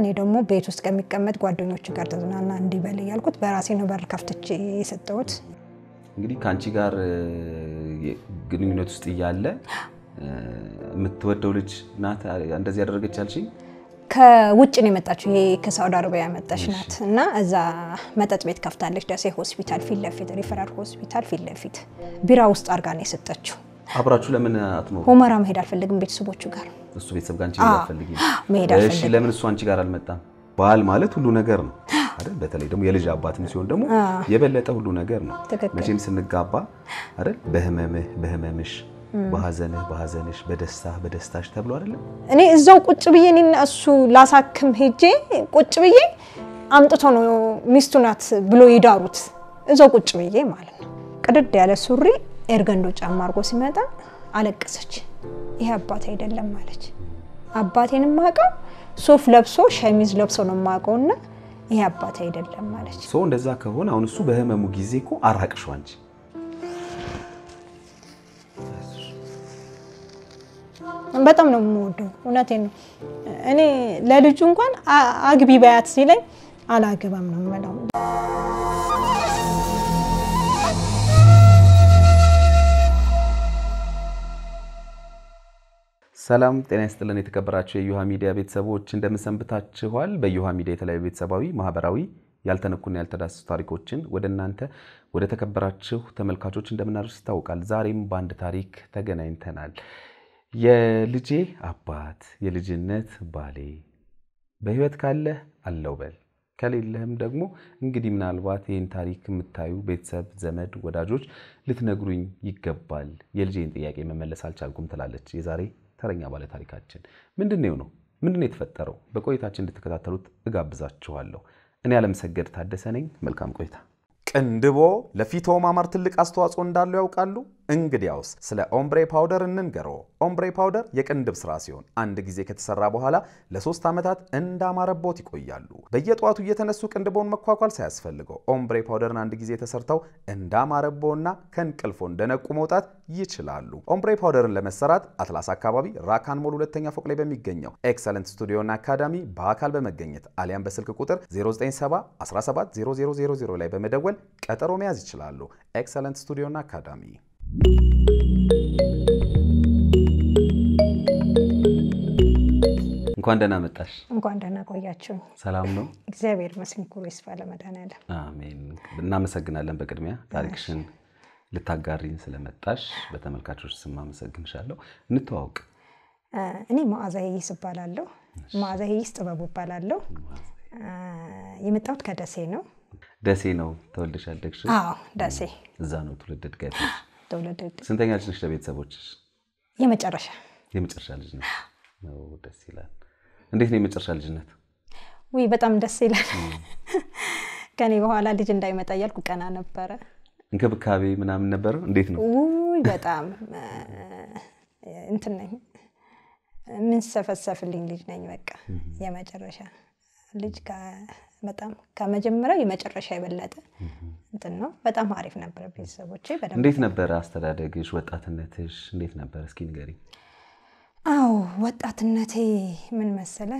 እኔ ደግሞ ቤት ውስጥ ከሚቀመጥ ጓደኞች ጋር ተዝናና እንዲበል እያልኩት በራሴ ነው በር ከፍትቼ የሰጠሁት። እንግዲህ ከአንቺ ጋር ግንኙነት ውስጥ እያለ የምትወደው ልጅ ናት እንደዚህ ያደረገች አልሽኝ? ከውጭ ነው የመጣችው። ይሄ ከሳውዲ አረቢያ የመጣች ናት እና እዛ መጠጥ ቤት ከፍታለች፣ ደሴ ሆስፒታል ፊት ለፊት ሪፈራል ሆስፒታል ፊት ለፊት ቢራ ውስጥ አድርጋ ነው የሰጠችው። አብራችሁ ለምን አትኖሩ? ሁመራ መሄድ አልፈልግም ቤተሰቦቹ ጋር። እሱ ቤተሰብ ጋር አንቺ መሄድ አልፈልግም። እሺ ለምን እሱ አንቺ ጋር አልመጣም? ባል ማለት ሁሉ ነገር ነው አይደል? በተለይ ደግሞ የልጅ አባትም ሲሆን ደግሞ የበለጠ ሁሉ ነገር ነው። መቼም ስንጋባ አይደል? በህመምህ በህመምሽ በሐዘንህ በሐዘንሽ በደስታ በደስታሽ ተብሎ አይደለም። እኔ እዛው ቁጭ ብዬ እኔና እሱ ላሳክም ሄጄ ቁጭ ብዬ አምጥቶ ነው ሚስቱ ናት ብሎ ይዳሩት እዛው ቁጭ ብዬ ማለት ነው። ቅድድ ያለ ሱሪ ኤርገንዶ ጫማ አድርጎ ሲመጣ አለቀሰች። ይሄ አባቴ አይደለም አለች። አባቴን ማቀው ሱፍ ለብሶ ሸሚዝ ለብሶ ነው የማውቀው እና ይሄ አባቴ አይደለም አለች። ሶ እንደዛ ከሆነ አሁን እሱ በህመሙ ጊዜ እኮ አራቅሽ አንቺ በጣም ነው የምወደው። እውነቴን ነው። እኔ ለልጁ እንኳን አግቢ ባያት ሲለኝ አላገባም ነው የምለው። ሰላም ጤና ይስጥልን። የተከበራቸው የዩሃ ሚዲያ ቤተሰቦች እንደምሰንብታችኋል። በዩሃ ሚዲያ የተለያዩ ቤተሰባዊ፣ ማህበራዊ ያልተነኩና ያልተዳሰሱ ታሪኮችን ወደ እናንተ ወደ ተከበራችሁ ተመልካቾች እንደምናደርስ ይታወቃል። ዛሬም በአንድ ታሪክ ተገናኝተናል። የልጄ አባት የልጅነት ባሌ በህይወት ካለህ አለው በል ከሌለህም ደግሞ እንግዲህ ምናልባት ይህን ታሪክ የምታዩ ቤተሰብ፣ ዘመድ፣ ወዳጆች ልትነግሩኝ ይገባል፣ የልጄን ጥያቄ መመለስ አልቻልኩም ትላለች የዛሬ ተረኛ ባለታሪካችን ምንድን ነው ነው ምንድን የተፈጠረው? በቆይታችን እንድትከታተሉት እጋብዛችኋለሁ። እኔ አለምሰገድ ታደሰ ነኝ። መልካም ቆይታ። ቅንድቦ ለፊቶ ማማር ትልቅ አስተዋጽኦ እንዳለው ያውቃሉ? እንግዲያውስ ስለ ኦምብሬ ፓውደር እንንገረው። ኦምብሬ ፓውደር የቅንድብ ስራ ሲሆን አንድ ጊዜ ከተሰራ በኋላ ለሶስት ዓመታት እንዳማረቦት ይቆያሉ። በየጠዋቱ እየተነሱ ቅንድቦን መኳኳል ሳያስፈልገው ኦምብሬ ፓውደርን አንድ ጊዜ ተሰርተው እንዳማረቦና ከእንቅልፎ እንደነቁ መውጣት ይችላሉ። ኦምብሬ ፓውደርን ለመሰራት አትላስ አካባቢ ራካን ሞል ሁለተኛ ፎቅ ላይ በሚገኘው ኤክሰለንት ስቱዲዮና አካዳሚ በአካል በመገኘት አሊያም በስልክ ቁጥር 0971700000 ላይ በመደወል ቀጠሮ መያዝ ይችላሉ። ኤክሰለንት ስቱዲዮና አካዳሚ እንኳን ደህና መጣሽ። እንኳን ደህና ቆያችሁ። ሰላም ነው? እግዚአብሔር ይመስገን። ኩሩ ይስፋ ለመድኃኒዓለም። አሜን። እናመሰግናለን። በቅድሚያ ታሪክሽን ልታጋሪን ስለመጣሽ በተመልካቾች ስም አመሰግንሻለሁ። እንተዋውቅ። እኔ መዓዛ ይስ እባላለሁ። መዓዛ ይስ ጥበቡ እባላለሁ። የመጣሁት ከደሴ ነው። ደሴ ነው ተወልደሽ ያደግሽው? አዎ፣ ደሴ። እዛ ነው ትውልድ እድገትሽ? ተወለደልኝ። ስንተኛ ልጅ ነሽ ለቤተሰቦችሽ? የመጨረሻ የመጨረሻ ልጅ ደስ ይላል። እንዴት ነው የመጨረሻ ልጅነት? ውይ በጣም ደስ ይላል። ከኔ በኋላ ልጅ እንዳይመጣ እያልኩ ቀና ነበረ። እንክብካቤ ምናምን ነበረ። እንዴት ነው? ውይ በጣም እንትን ነኝ የምንሰፈሰፍልኝ ልጅ ነኝ። በቃ የመጨረሻ ልጅ በጣም ከመጀመሪያው የመጨረሻ የበለጠ እንትን ነው። በጣም አሪፍ ነበረ። ቤተሰቦቼ እንዴት ነበረ አስተዳደግሽ? ወጣትነትሽ እንዴት ነበር? እስኪ ንገሪ። አዎ ወጣትነቴ ምን መሰለ፣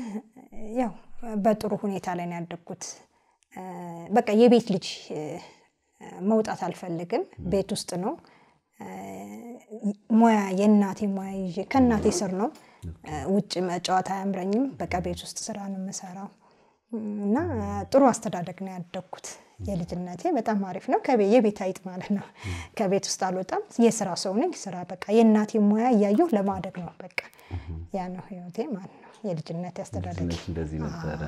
ያው በጥሩ ሁኔታ ላይ ነው ያደግኩት። በቃ የቤት ልጅ መውጣት አልፈልግም፣ ቤት ውስጥ ነው ሙያ የእናቴ ሙያ ይዤ ከእናቴ ስር ነው። ውጭ መጫወት አያምረኝም። በቃ ቤት ውስጥ ስራ ነው የምሰራው እና ጥሩ አስተዳደግ ነው ያደግኩት። የልጅነቴ በጣም አሪፍ ነው። የቤት አይጥ ማለት ነው። ከቤት ውስጥ አልወጣም። የስራ ሰው ነኝ። ስራ በቃ የእናቴ ሙያ እያየሁ ለማደግ ነው። በቃ ያ ነው ህይወቴ ማለት ነው። የልጅነት ያስተዳደግ እንደዚህ ነበረ።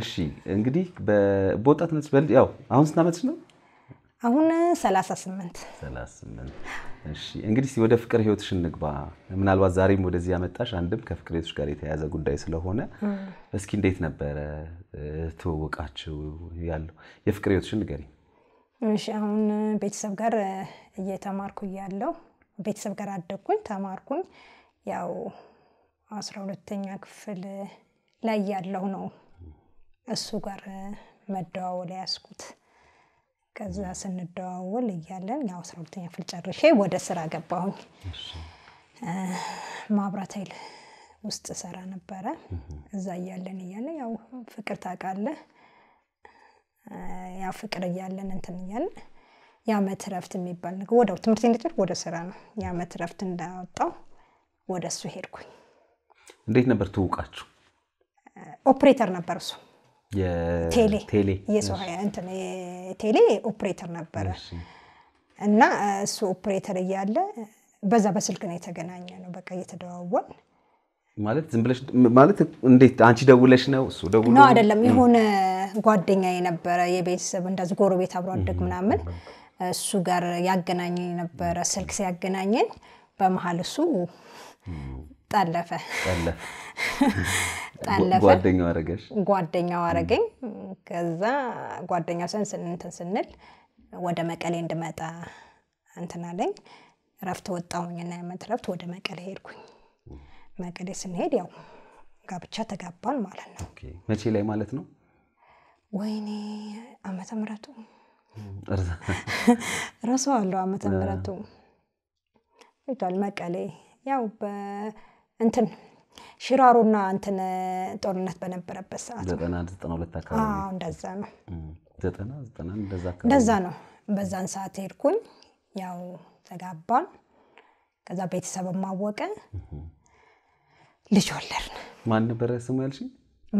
እሺ እንግዲህ በወጣትነት ያው አሁን ስንት ዓመትሽ ነው? አሁን ሰላሳ ስምንት እሺ እንግዲህ ወደ ፍቅር ህይወትሽ እንግባ። ምናልባት ዛሬም ወደዚህ ያመጣሽ አንድም ከፍቅር ህይወትሽ ጋር የተያያዘ ጉዳይ ስለሆነ እስኪ እንዴት ነበረ ትውውቃችሁ ያለው የፍቅር ህይወትሽን ንገሪኝ። እሺ አሁን ቤተሰብ ጋር እየተማርኩ እያለሁ ቤተሰብ ጋር አደግኩኝ፣ ተማርኩኝ። ያው አስራ ሁለተኛ ክፍል ላይ ያለው ነው እሱ ጋር መደዋወል ያስኩት ከዛ ስንደዋወል እያለን ያው አስራ ሁለተኛ ክፍል ጨርሼ ወደ ስራ ገባሁኝ። ማብራት ኃይል ውስጥ ሰራ ነበረ። እዛ እያለን እያለ ያው ፍቅር ታውቃለህ፣ ያው ፍቅር እያለን እንትን እያለን የአመት ረፍት የሚባል ነገር ወደ ትምህርት እንደጨርኩ ወደ ስራ ነው የአመት ረፍት እንዳወጣው ወደ እሱ ሄድኩኝ። እንዴት ነበር ትውቃችሁ? ኦፕሬተር ነበር እሱ ቴሌ ኦፕሬተር ነበረ እና እሱ ኦፕሬተር እያለ በዛ በስልክ ነው የተገናኘ ነው። በቃ እየተደዋወል ማለት ዝም ብለሽ ማለት እንዴት አንቺ ደውለሽ ነው እሱ ደውሎ ነው አይደለም። የሆነ ጓደኛ የነበረ የቤተሰብ እንደዚ ጎረቤት አብሮ አደግ ምናምን እሱ ጋር ያገናኘ የነበረ ስልክ ሲያገናኘን በመሀል እሱ ጠለፈ ጠለፈ። ጓደኛው አረገሽ? ጓደኛው አረገኝ። ከዛ ጓደኛው ሰን እንትን ስንል ወደ መቀሌ እንድመጣ እንትን አለኝ። እረፍት እና የዓመት እረፍት ወደ መቀሌ ሄድኩኝ። መቀሌ ስንሄድ ያው ጋብቻ ተጋባን ማለት ነው። መቼ ላይ ማለት ነው? ወይኔ ዓመተ አለው እረሳዋለሁ። ምረቱ ይቷል መቀሌ ያው እንትን ሽራሮና እንትን ጦርነት በነበረበት ሰዓት እንደዛ ነው እንደዛ ነው። በዛን ሰዓት ሄድኩኝ፣ ያው ተጋባን። ከዛ ቤተሰብ ማወቀ ልጅ ወለድን። ማን ነበረ ስሙ ያልሽኝ?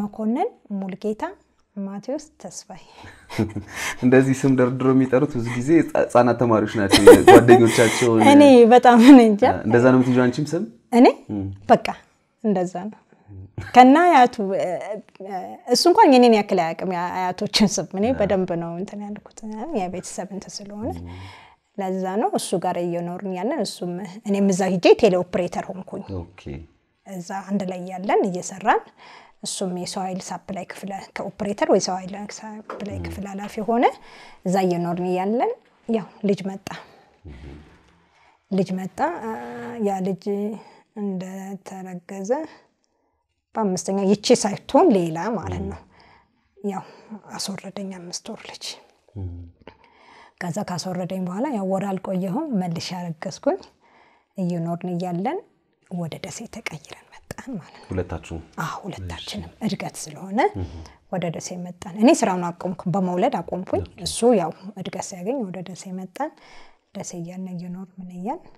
መኮንን ሙልጌታ ማቴዎስ ተስፋዬ። እንደዚህ ስም ደርድሮ የሚጠሩት ብዙ ጊዜ ህጻናት ተማሪዎች ናቸው ጓደኞቻቸው። እኔ በጣም እንጃ። እንደዛ ነው የምትይው አንቺም ስም እኔ በቃ እንደዛ ነው። ከና አያቱ እሱ እንኳን የኔን ያክል አያውቅም። አያቶችን ስም እኔ በደንብ ነው እንትን ያልኩት የቤተሰብ እንትን ስለሆነ ለዛ ነው እሱ ጋር እየኖርን ያለን። እሱም እኔም እዛ ሂጄ ቴሌኦፕሬተር ሆንኩኝ። እዛ አንድ ላይ ያለን እየሰራን እሱም የሰው ኃይል ሳፕላይ ክፍለ ከኦፕሬተር ወይ ሰው ኃይል ሳፕላይ ክፍል ኃላፊ ሆነ። እዛ እየኖርን ያለን ያው ልጅ መጣ ልጅ መጣ ያ ልጅ እንደተረገዘ በአምስተኛ ይቺ ሳይሆን ሌላ ማለት ነው። ያው አስወረደኝ አምስት ወር ልጅ። ከዛ ካስወረደኝ በኋላ ያው ወር አልቆየሁም መልሽ ያረገዝኩኝ። እየኖርን እያለን ወደ ደሴ ተቀይረን መጣን ማለት ነው። ሁለታችሁም? ሁለታችንም። እድገት ስለሆነ ወደ ደሴ መጣን። እኔ ስራውን አቆምኩ፣ በመውለድ አቆምኩኝ። እሱ ያው እድገት ሲያገኝ ወደ ደሴ መጣን። ደሴ እያልን እየኖር ምን እያልን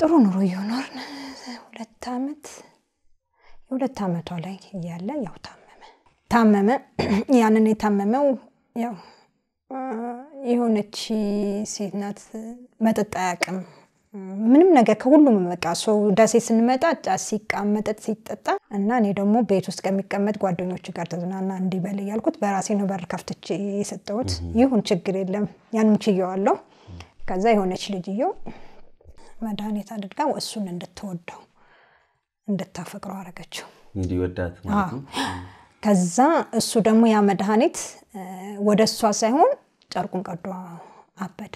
ጥሩ ኑሮ እየኖርን ሁለት ዓመት የሁለት ዓመቷ ላይ እያለ ያው ታመመ ታመመ። ያንን የታመመው ያው የሆነች ሴት ናት። መጠጥ አያውቅም ምንም ነገር ከሁሉም በቃ ሰው ዳሴ ስንመጣ ጫት ሲቃም መጠጥ ሲጠጣ እና እኔ ደግሞ ቤት ውስጥ ከሚቀመጥ ጓደኞች ጋር ተዝናና እንዲበል እያልኩት በራሴ ነው በር ከፍትቼ የሰጠሁት። ይሁን ችግር የለም ያንም ችየዋለሁ። ከዛ የሆነች ልጅየው መድኃኒት አድርጋ እሱን እንድትወደው እንድታፈቅረው አረገችው። እንዲወዳት ከዛ እሱ ደግሞ ያ መድኃኒት ወደ እሷ ሳይሆን ጨርቁን ቀዶ አበደ።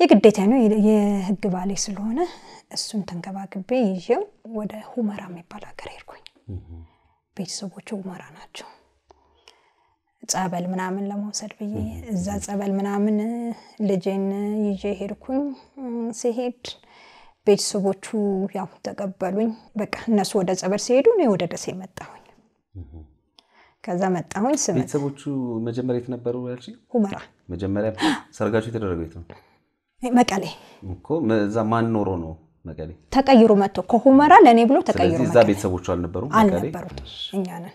የግዴታ ነው የህግ ባሌ ስለሆነ እሱን ተንከባክቤ ይዤው ወደ ሁመራ የሚባል ሀገር ሄድኩኝ። ቤተሰቦቹ ሁመራ ናቸው። ጸበል ምናምን ለመውሰድ ብዬ እዛ ጸበል ምናምን ልጄን ይዤ ሄድኩኝ። ሲሄድ ቤተሰቦቹ ያው ተቀበሉኝ። በቃ እነሱ ወደ ጸበል ሲሄዱ እኔ ወደ ደሴ መጣሁኝ። ከዛ መጣሁኝ። ስም ቤተሰቦቹ መጀመሪያ የተነበሩ ነበሩ ሁመራ። መጀመሪያ ሰርጋቸው የተደረገው የት ነው? መቀሌ እኮ። እዛ ማን ኖሮ ነው መቀሌ? ተቀይሮ መጥቶ ከሁመራ ለእኔ ብሎ ተቀይሮ። እዛ ቤተሰቦቹ አልነበሩ? አልነበሩት። እኛ ነን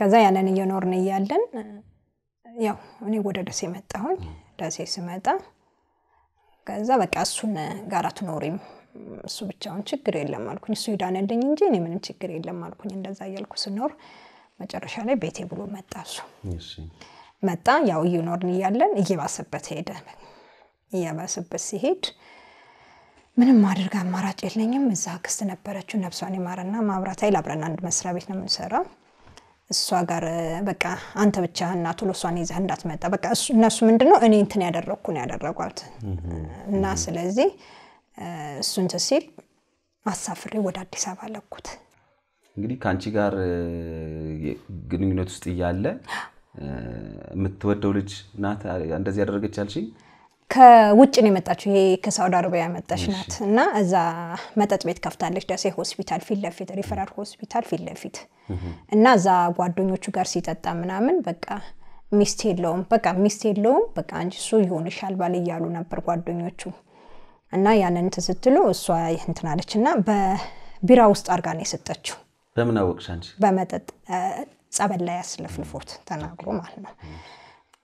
ከዛ ያንን እየኖርን እያለን ያው እኔ ወደ ደሴ መጣሁኝ። ደሴ ስመጣ ከዛ በቃ እሱን ጋር አትኖሪም፣ እሱ ብቻውን ችግር የለም አልኩኝ። እሱ ይዳንልኝ እንጂ እኔ ምንም ችግር የለም አልኩኝ። እንደዛ እያልኩ ስኖር መጨረሻ ላይ ቤቴ ብሎ መጣ። እሱ መጣ። ያው እየኖርን እያለን እየባሰበት ሄደ። እየባሰበት ሲሄድ ምንም ማድረግ አማራጭ የለኝም። እዛ ክስት ነበረችው ነብሷን ይማረና ማብራት ኃይል አብረን አንድ መስሪያ ቤት ነው የምንሰራው እሷ ጋር በቃ አንተ ብቻ እና ቶሎ እሷን ይዘህ እንዳትመጣ በቃ እነሱ ምንድነው እኔ እንትን ያደረግኩ ነው ያደረጓት እና ስለዚህ እሱን ሲል አሳፍሬ ወደ አዲስ አበባ ለኩት እንግዲህ ከአንቺ ጋር ግንኙነት ውስጥ እያለ የምትወደው ልጅ ናት እንደዚህ ያደረገች አልሽኝ ከውጭ ነው የመጣችው። ይሄ ከሳውዲ አረቢያ የመጣች ናት እና እዛ መጠጥ ቤት ከፍታለች፣ ደሴ ሆስፒታል ፊት ለፊት ሪፈራል ሆስፒታል ፊት ለፊት እና እዛ ጓደኞቹ ጋር ሲጠጣ ምናምን በቃ ሚስት የለውም፣ በቃ ሚስት የለውም፣ በቃ አንቺ እሱ ይሆንሻል ባል እያሉ ነበር ጓደኞቹ እና ያንን ትስትሉ እሷ እንትን አለች እና በቢራ ውስጥ አርጋ ነው የሰጠችው። በምን አወቅሽ አንቺ? በመጠጥ ጸበል ላይ ያስለፍልፎት ተናግሮ ማለት ነው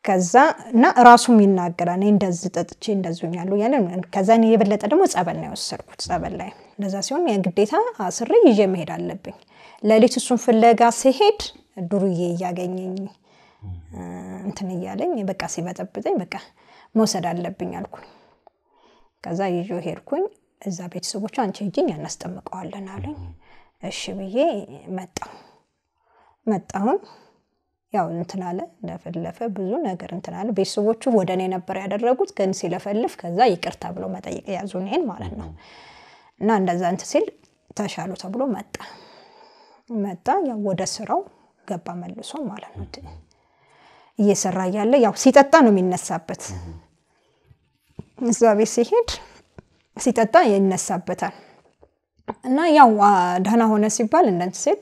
ከዛ እና ራሱም ይናገራል እኔ እንደዚ ጠጥቼ እንደዚ ያሉ እያለ ከዛ እኔ የበለጠ ደግሞ ጸበል ነው የወሰድኩት። ጸበል ላይ እንደዛ ሲሆን የግዴታ አስሬ ይዤ መሄድ አለብኝ። ለሌት እሱን ፍለጋ ሲሄድ ዱርዬ እያገኘኝ እንትን እያለኝ በቃ ሲበጠብጠኝ በቃ መውሰድ አለብኝ አልኩኝ። ከዛ ይዞ ሄድኩኝ። እዛ ቤተሰቦቹ አንቺ ሂጂኝ እናስጠምቀዋለን አሉኝ። እሺ ብዬ መጣሁ መጣሁን ያው እንትናለ ለፈለፈ ብዙ ነገር እንትናለ ቤተሰቦቹ ወደ እኔ ነበር ያደረጉት፣ ግን ሲለፈልፍ ከዛ ይቅርታ ብሎ መጠየቅ ያዙ እኔን ማለት ነው። እና እንደዛ እንትን ሲል ተሻሉ ተብሎ መጣ መጣ ያው ወደ ስራው ገባ መልሶ ማለት ነው። እየሰራ እያለ ያው ሲጠጣ ነው የሚነሳበት። እዛ ቤት ሲሄድ ሲጠጣ ይነሳበታል። እና ያው ደህና ሆነ ሲባል እንደንት ሲል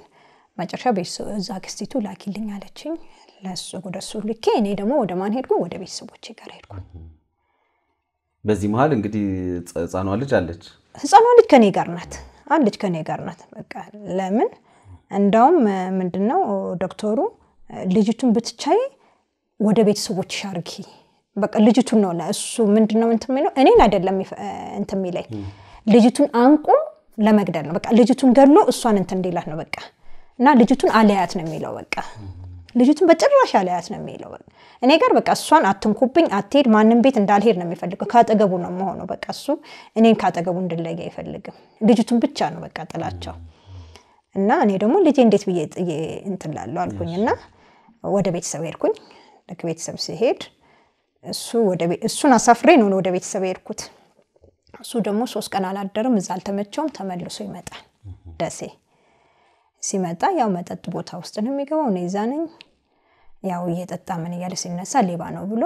መጨረሻ ቤተሰብ እዛ ክስቲቱ ላኪልኝ አለችኝ። ለሱ ወደ እሱ ልኬ እኔ ደግሞ ወደ ማን ሄድኩ? ወደ ቤተሰቦቼ ጋር ሄድኩ። በዚህ መሀል እንግዲህ ህፃኗ ልጅ አለች። ህፃኗ ልጅ ከኔ ጋር ናት። አንድ ከኔ ጋር ናት። በቃ ለምን እንዳውም ምንድን ነው ዶክተሩ ልጅቱን ብትቻይ ወደ ቤተሰቦች አድርጊ በቃ ልጅቱን ነው እሱ ምንድን ነው እንትን የሚለው እኔን አይደለም እንትን የሚለኝ ልጅቱን አንቁ ለመግደል ነው። በቃ ልጅቱን ገሎ እሷን እንትን እንዲላት ነው በቃ እና ልጅቱን አለያት ነው የሚለው በቃ ልጅቱን በጭራሽ አለያት ነው የሚለው እኔ ጋር በቃ እሷን አትንኩብኝ አትሄድ ማንም ቤት እንዳልሄድ ነው የሚፈልገው ካጠገቡ ነው መሆነው በቃ እሱ እኔን ካጠገቡ እንድለየ አይፈልግም ልጅቱን ብቻ ነው በቃ ጥላቸው እና እኔ ደግሞ ልጄ እንዴት ብዬ ጥዬ እንትን አልኩኝ እና ወደ ቤተሰብ ሄድኩኝ ልክ ቤተሰብ ሲሄድ እሱን አሳፍሬ ነው ወደ ቤተሰብ ሄድኩት እሱ ደግሞ ሶስት ቀን አላደርም እዛ አልተመቸውም ተመልሶ ይመጣል ደሴ ሲመጣ ያው መጠጥ ቦታ ውስጥ ነው የሚገባው። እኔ እዛ ነኝ። ያው እየጠጣ ምን እያለ ሲነሳ ሌባ ነው ብሎ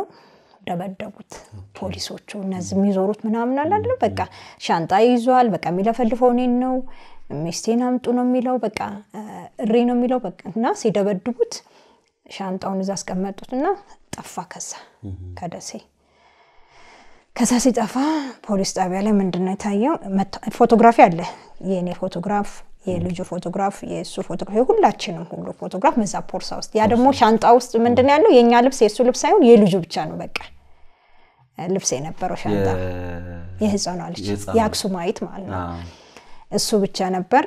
ደበደቡት ፖሊሶቹ። እነዚህ የሚዞሩት ምናምን አላለም። በቃ ሻንጣ ይዟል። በቃ የሚለፈልፈው እኔን ነው። ሚስቴን አምጡ ነው የሚለው። በቃ እሪ ነው የሚለው። በቃ እና ሲደበድቡት ሻንጣውን እዛ አስቀመጡት እና ጠፋ። ከዛ ከደሴ ከዛ ሲጠፋ ፖሊስ ጣቢያ ላይ ምንድነው የታየው? ፎቶግራፊ አለ የእኔ ፎቶግራፍ የልጁ ፎቶግራፍ የእሱ ፎቶግራፍ የሁላችንም ሁሉ ፎቶግራፍ መዛ ፖርሳ ውስጥ ያ ደግሞ ሻንጣ ውስጥ ምንድን ያለው የእኛ ልብስ የእሱ ልብስ ሳይሆን የልጁ ብቻ ነው በቃ ልብስ የነበረው ሻንጣ የህፃኗ ልጅ የአክሱማዊት ማለት ነው እሱ ብቻ ነበር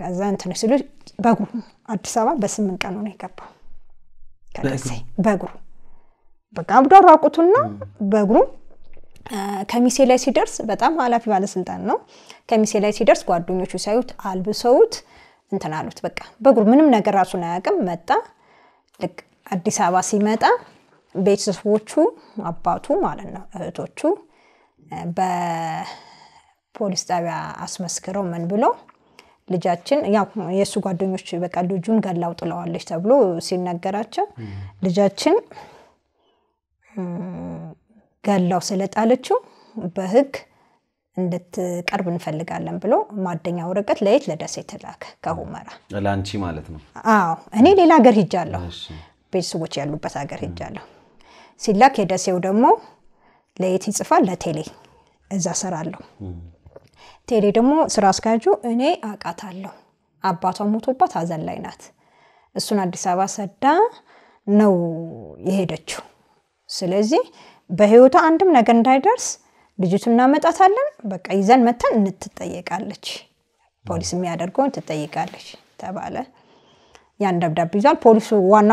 ከዛ እንትን ሲሉ በእግሩ አዲስ አበባ በስምንት ቀኑ ነው የገባው ከደሴ በእግሩ በቃ አብዶ ራቁቱና በእግሩ ከሚሴ ላይ ሲደርስ በጣም ሀላፊ ባለስልጣን ነው ከሚሴ ላይ ሲደርስ ጓደኞቹ ሲያዩት አልብሰውት እንትን አሉት። በቃ በእግሩ ምንም ነገር ራሱን አያውቅም። መጣ ልክ አዲስ አበባ ሲመጣ ቤተሰቦቹ አባቱ ማለት ነው እህቶቹ በፖሊስ ጣቢያ አስመስክረው ምን ብሎ ልጃችን ያው የእሱ ጓደኞች በቃ ልጁን ገላው ጥለዋለች ተብሎ ሲነገራቸው ልጃችን ገላው ስለጣለችው በህግ እንድትቀርብ እንፈልጋለን ብሎ ማደኛ ወረቀት ለየት ለደሴ የተላከ ከሁመራ ለአንቺ ማለት ነው። አዎ እኔ ሌላ ሀገር ሂጃለሁ፣ ቤተሰቦች ያሉበት ሀገር ሂጃለሁ። ሲላክ የደሴው ደግሞ ለየት ይጽፋል፣ ለቴሌ እዛ ሰራለሁ። ቴሌ ደግሞ ስራ አስኪያጁ እኔ አውቃታለሁ፣ አባቷ ሞቶባት ሀዘን ላይ ናት። እሱን አዲስ አበባ ሰዳ ነው የሄደችው። ስለዚህ በህይወቷ አንድም ነገር እንዳይደርስ ልጅቱ እናመጣታለን። በቃ ይዘን መተን እንትጠየቃለች፣ ፖሊስ የሚያደርገውን ትጠይቃለች ተባለ። ያን ደብዳቤ ይዟል ፖሊሱ። ዋና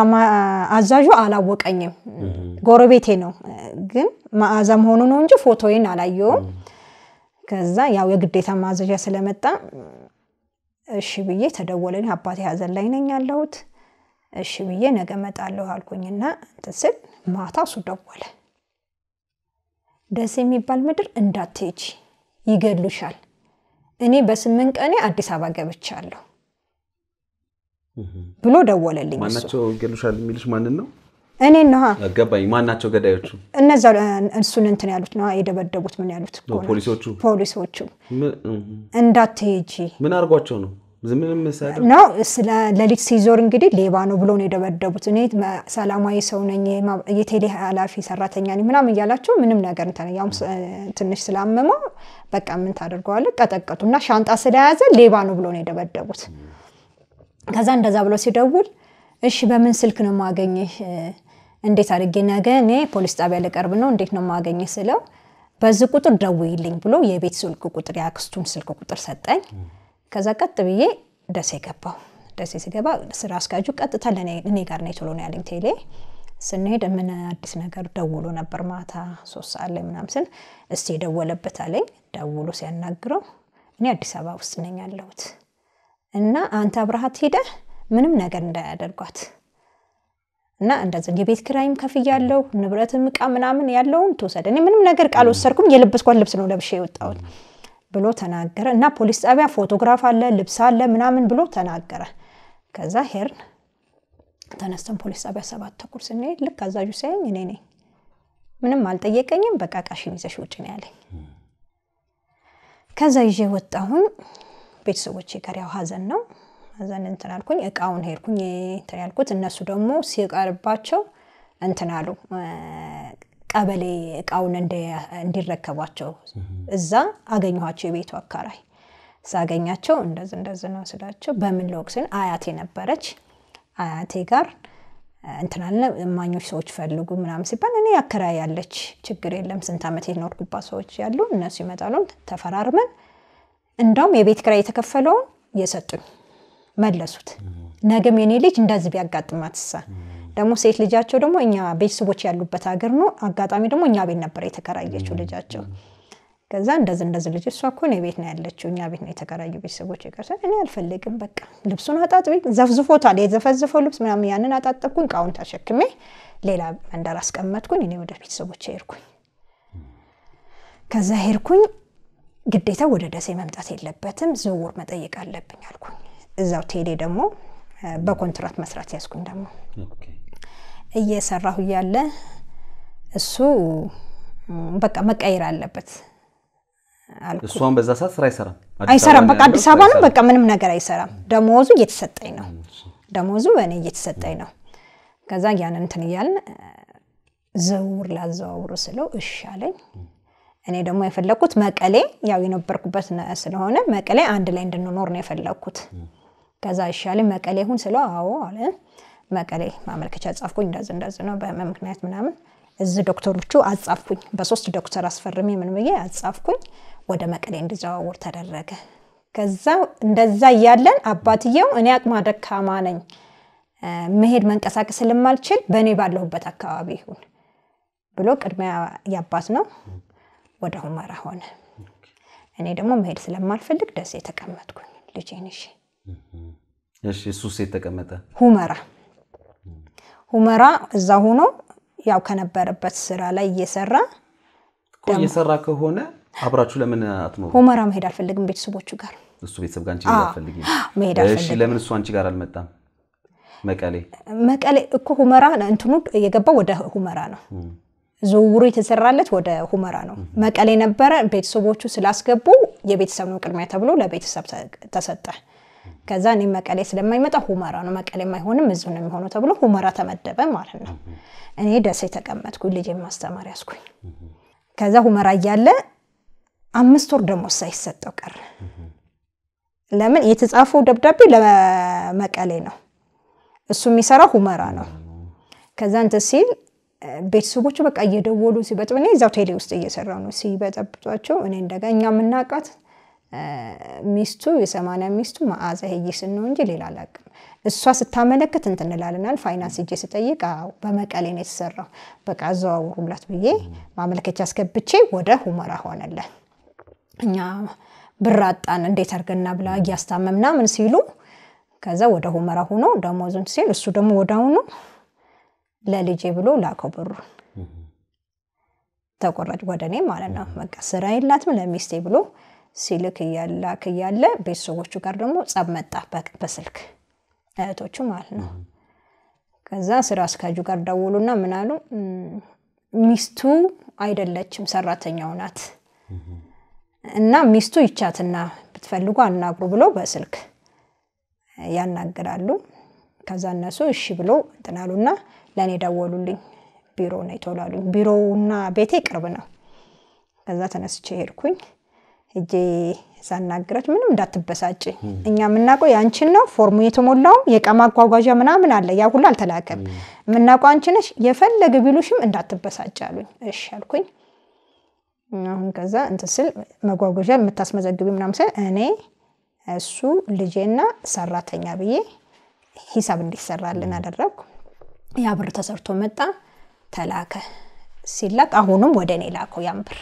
አዛዡ አላወቀኝም፣ ጎረቤቴ ነው ግን መዓዛ መሆኑ ነው እንጂ ፎቶዬን አላየውም። ከዛ ያው የግዴታ ማዘዣ ስለመጣ እሺ ብዬ ተደወለልኝ። አባቴ ሀዘን ላይ ነኝ ያለሁት እሺ ብዬ ነገ እመጣለሁ አልኩኝና እንትን ስል ማታ እሱ ደወለ። ደስ የሚባል ምድር እንዳትሄጂ ይገሉሻል። እኔ በስምንት ቀኔ አዲስ አበባ ገብቻለሁ ብሎ ደወለልኝ። ማናቸው ይገሉሻል የሚልሽ ማንን ነው? እኔ ነዋ። ገባኝ። ማናቸው ገዳዮቹ? እነዛ እሱን እንትን ያሉት ነዋ የደበደቡት ምን ያሉት ፖሊሶቹ። ፖሊሶቹ እንዳትሄጂ ምን አድርጓቸው ነው ነው ሲዞር እንግዲህ ሌባ ነው ብሎ ነው የደበደቡት። እኔ ሰላማዊ ሰው ነኝ የቴሌ ኃላፊ ሰራተኛ ነኝ ምናምን እያላቸው ምንም ነገር እንትን ያውም ትንሽ ስላመመው በቃ ምን ታደርገዋለ ቀጠቀጡ እና ሻንጣ ስለያዘ ሌባ ነው ብሎ ነው የደበደቡት። ከዛ እንደዛ ብሎ ሲደውል እሺ በምን ስልክ ነው ማገኘህ? እንዴት አድርጌ ነገ እኔ ፖሊስ ጣቢያ ልቀርብ ነው እንዴት ነው ማገኘህ ስለው በዚህ ቁጥር ደውይልኝ ብሎ የቤት ስልክ ቁጥር የአክስቱን ስልክ ቁጥር ሰጠኝ። ከዛ ቀጥ ብዬ ደሴ ገባው። ደሴ ሲገባ ስራ አስኪያጁ ቀጥታ እኔ ጋር ነው ቶሎ ነው ያለኝ ቴሌ ስንሄድ ምን አዲስ ነገር ደውሎ ነበር ማታ ሶስት ሰዓት ላይ ምናምን ስል እስቲ የደወለበት አለኝ። ደውሎ ሲያናግረው እኔ አዲስ አበባ ውስጥ ነኝ ያለሁት እና አንተ አብረሃት ሄደህ ምንም ነገር እንዳያደርጓት እና እንደዚህ የቤት ኪራይም ከፍያለሁ፣ ንብረትም እቃ ምናምን ያለውን ትወሰድ። እኔ ምንም ነገር ቃል ወሰርኩም። የለበስኳት ልብስ ነው ለብሼ የወጣሁት። ብሎ ተናገረ እና ፖሊስ ጣቢያ ፎቶግራፍ አለ፣ ልብስ አለ ምናምን ብሎ ተናገረ። ከዛ ሄርን ተነስተን ፖሊስ ጣቢያ ሰባት ተኩል ስንሄድ ልክ አዛዡ ሳይኝ እኔ ነኝ። ምንም አልጠየቀኝም። በቃ ቃሽን ይዘሽ ውጭ ነው ያለኝ። ከዛ ይዤ ወጣሁኝ። ቤተሰቦቼ ጋር ያው ሀዘን ነው ሀዘን እንትን አልኩኝ። እቃውን ሄድኩኝ እንትን ያልኩት እነሱ ደግሞ ሲቀርባቸው እንትን አሉ ቀበሌ እቃውን እንዲረከቧቸው እዛ አገኘኋቸው። የቤቱ አካራይ ሳገኛቸው እንደዚ እንደዚ ነው ስላቸው በምን ለወቅስን አያቴ ነበረች አያቴ ጋር እንትናለ እማኞች ሰዎች ፈልጉ ምናምን ሲባል እኔ አከራይ ያለች ችግር የለም ስንት ዓመት የኖርኩባት ሰዎች ያሉ እነሱ ይመጣሉ። ተፈራርመን እንዳውም የቤት ኪራይ የተከፈለውን የሰጡኝ መለሱት። ነገም የኔ ልጅ እንደዚህ ቢያጋጥማት ደግሞ ሴት ልጃቸው ደግሞ እኛ ቤተሰቦች ያሉበት ሀገር ነው። አጋጣሚ ደግሞ እኛ ቤት ነበር የተከራየችው ልጃቸው። ከዛ እንደዚህ እንደዚህ ልጅ እሷ እኮ እኔ ቤት ነው ያለችው፣ እኛ ቤት ነው የተከራዩ ቤተሰቦች የቀርሰ እኔ አልፈልግም፣ በቃ ልብሱን አጣጥቢ ዘፍዝፎታል፣ የዘፈዝፈው ልብስ ምናምን ያንን አጣጠብኩኝ፣ እቃውን ተሸክሜ ሌላ መንደር አስቀመጥኩኝ። እኔ ወደ ቤተሰቦች ሄድኩኝ። ከዛ ሄድኩኝ፣ ግዴታ ወደ ደሴ መምጣት የለበትም ዝውውር መጠየቅ አለብኝ አልኩኝ። እዛው ቴሌ ደግሞ በኮንትራት መስራት ያዝኩኝ ደግሞ እየሰራሁ እያለ እሱ በቃ መቀየር አለበት። እሷን በዛ ሰዓት ስራ አይሰራም አይሰራም። በቃ አዲስ አበባ ነው። በቃ ምንም ነገር አይሰራም። ደሞዙ እየተሰጠኝ ነው። ደሞዙ በእኔ እየተሰጠኝ ነው። ከዛ ያን እንትን እያልን ዝውውር ላዘዋውሩ ስለው እሺ አለኝ። እኔ ደግሞ የፈለግኩት መቀሌ ያው የነበርኩበት ስለሆነ መቀሌ አንድ ላይ እንድንኖር ነው የፈለግኩት። ከዛ እሺ አለኝ። መቀሌ ሁን ስለው አዎ አለ። መቀሌ ማመልከቻ ጻፍኩኝ። እንዳዝ እንዳዝ ነው በህመም ምክንያት ምናምን እዚ ዶክተሮቹ አጻፍኩኝ። በሶስት ዶክተር አስፈርሜ ምን ብዬ አጻፍኩኝ። ወደ መቀሌ እንዲዘዋወር ተደረገ። ከዛ እንደዛ እያለን አባትየው እኔ አቅማ ደካማ ነኝ መሄድ መንቀሳቀስ ስለማልችል በእኔ ባለሁበት አካባቢ ይሁን ብሎ ቅድሚያ ያባት ነው ወደ ሁመራ ሆነ። እኔ ደግሞ መሄድ ስለማልፈልግ ደሴ የተቀመጥኩኝ ልጅ ንሽ እሱ ሴት ተቀመጠ ሁመራ ሁመራ እዛ ሆኖ ያው ከነበረበት ስራ ላይ እየሰራ እየሰራ ከሆነ አብራችሁ ለምን አትኖሩ? ሁመራ መሄድ አልፈልግም ቤተሰቦቹ ጋር እሱ ቤተሰብ ጋር አንቺ መሄድ አልፈልግም። ለምን እሱ አንቺ ጋር አልመጣም? መቀሌ መቀሌ እኮ ሁመራ እንትኑ የገባው ወደ ሁመራ ነው። ዝውውሩ የተሰራለት ወደ ሁመራ ነው። መቀሌ ነበረ። ቤተሰቦቹ ስላስገቡ የቤተሰብ ነው ቅድሚያ ተብሎ ለቤተሰብ ተሰጠ። ከዛ እኔ መቀሌ ስለማይመጣ ሁመራ ነው መቀሌ የማይሆንም እዚሁ ነው የሚሆነው ተብሎ ሁመራ ተመደበ ማለት ነው። እኔ ደሴ ተቀመጥኩኝ፣ ልጅ ማስተማር ያስኩኝ። ከዛ ሁመራ እያለ አምስት ወር ደሞዝ ሳይሰጠው ቀረ። ለምን? የተጻፈው ደብዳቤ ለመቀሌ ነው፣ እሱ የሚሰራ ሁመራ ነው። ከዛ እንትን ሲል ቤተሰቦቹ በቃ እየደወሉ ሲበጥ እኔ እዛው ቴሌ ውስጥ እየሰራ ነው ሲበጠብጧቸው፣ እኔ እንደገና እኛ የምናውቃት ሚስቱ የሰማንያ ሚስቱ መዓዛ ሄጂ ስንሆን እንጂ ሌላ አላውቅም። እሷ ስታመለክት እንትንላልናል ፋይናንስ እጄ ስጠይቅ አዎ በመቀሌ ነው የተሰራው፣ በቃ አዘዋውሩላት ብዬ ማመልከቻ አስገብቼ ወደ ሁመራ ሆነለን። እኛ ብር አጣን እንዴት አድርገና ብላ እያስታመም ምናምን ሲሉ ከዛ ወደ ሁመራ ሆኖ ደሞዙን ሲል እሱ ደግሞ ወደ ወዳውኑ ለልጄ ብሎ ላከው ብሩ ተቆራጭ ወደ እኔ ማለት ነው። በቃ ስራ የላትም ለሚስቴ ብሎ ሲልክ እያላክ እያለ ቤተሰቦቹ ጋር ደግሞ ጸብ መጣ በስልክ እህቶቹ ማለት ነው። ከዛ ስራ አስኪያጁ ጋር ደውሉና ምን አሉ፣ ሚስቱ አይደለችም ሰራተኛው ናት እና ሚስቱ ይቻትና ብትፈልጉ አናግሩ ብሎ በስልክ ያናግራሉ። ከዛ እነሱ እሺ ብሎ እንትን ለእኔ ደወሉልኝ። ቢሮ ነው ቶሎ ቢሮውና ቤቴ ቅርብ ነው። ከዛ ተነስቼ ሄድኩኝ። እጄ ሳናግረች ምንም እንዳትበሳጭ እኛ የምናውቀው የአንቺን ነው። ፎርሙ የተሞላውም የእቃ ማጓጓዣ ምናምን አለ፣ ያ ሁሉ አልተላከም። የምናውቀው አንቺ የፈለገ ቢሉሽም እንዳትበሳጭ አሉኝ። እሺ አልኩኝ። አሁን ከዛ እንትን ስል መጓጓዣ የምታስመዘግቢ ምናምን ስል እኔ እሱ ልጄና ሰራተኛ ብዬ ሂሳብ እንዲሰራልን አደረግኩ። ያ ብር ተሰርቶ መጣ፣ ተላከ። ሲላክ አሁንም ወደ እኔ ላከው ያን ብር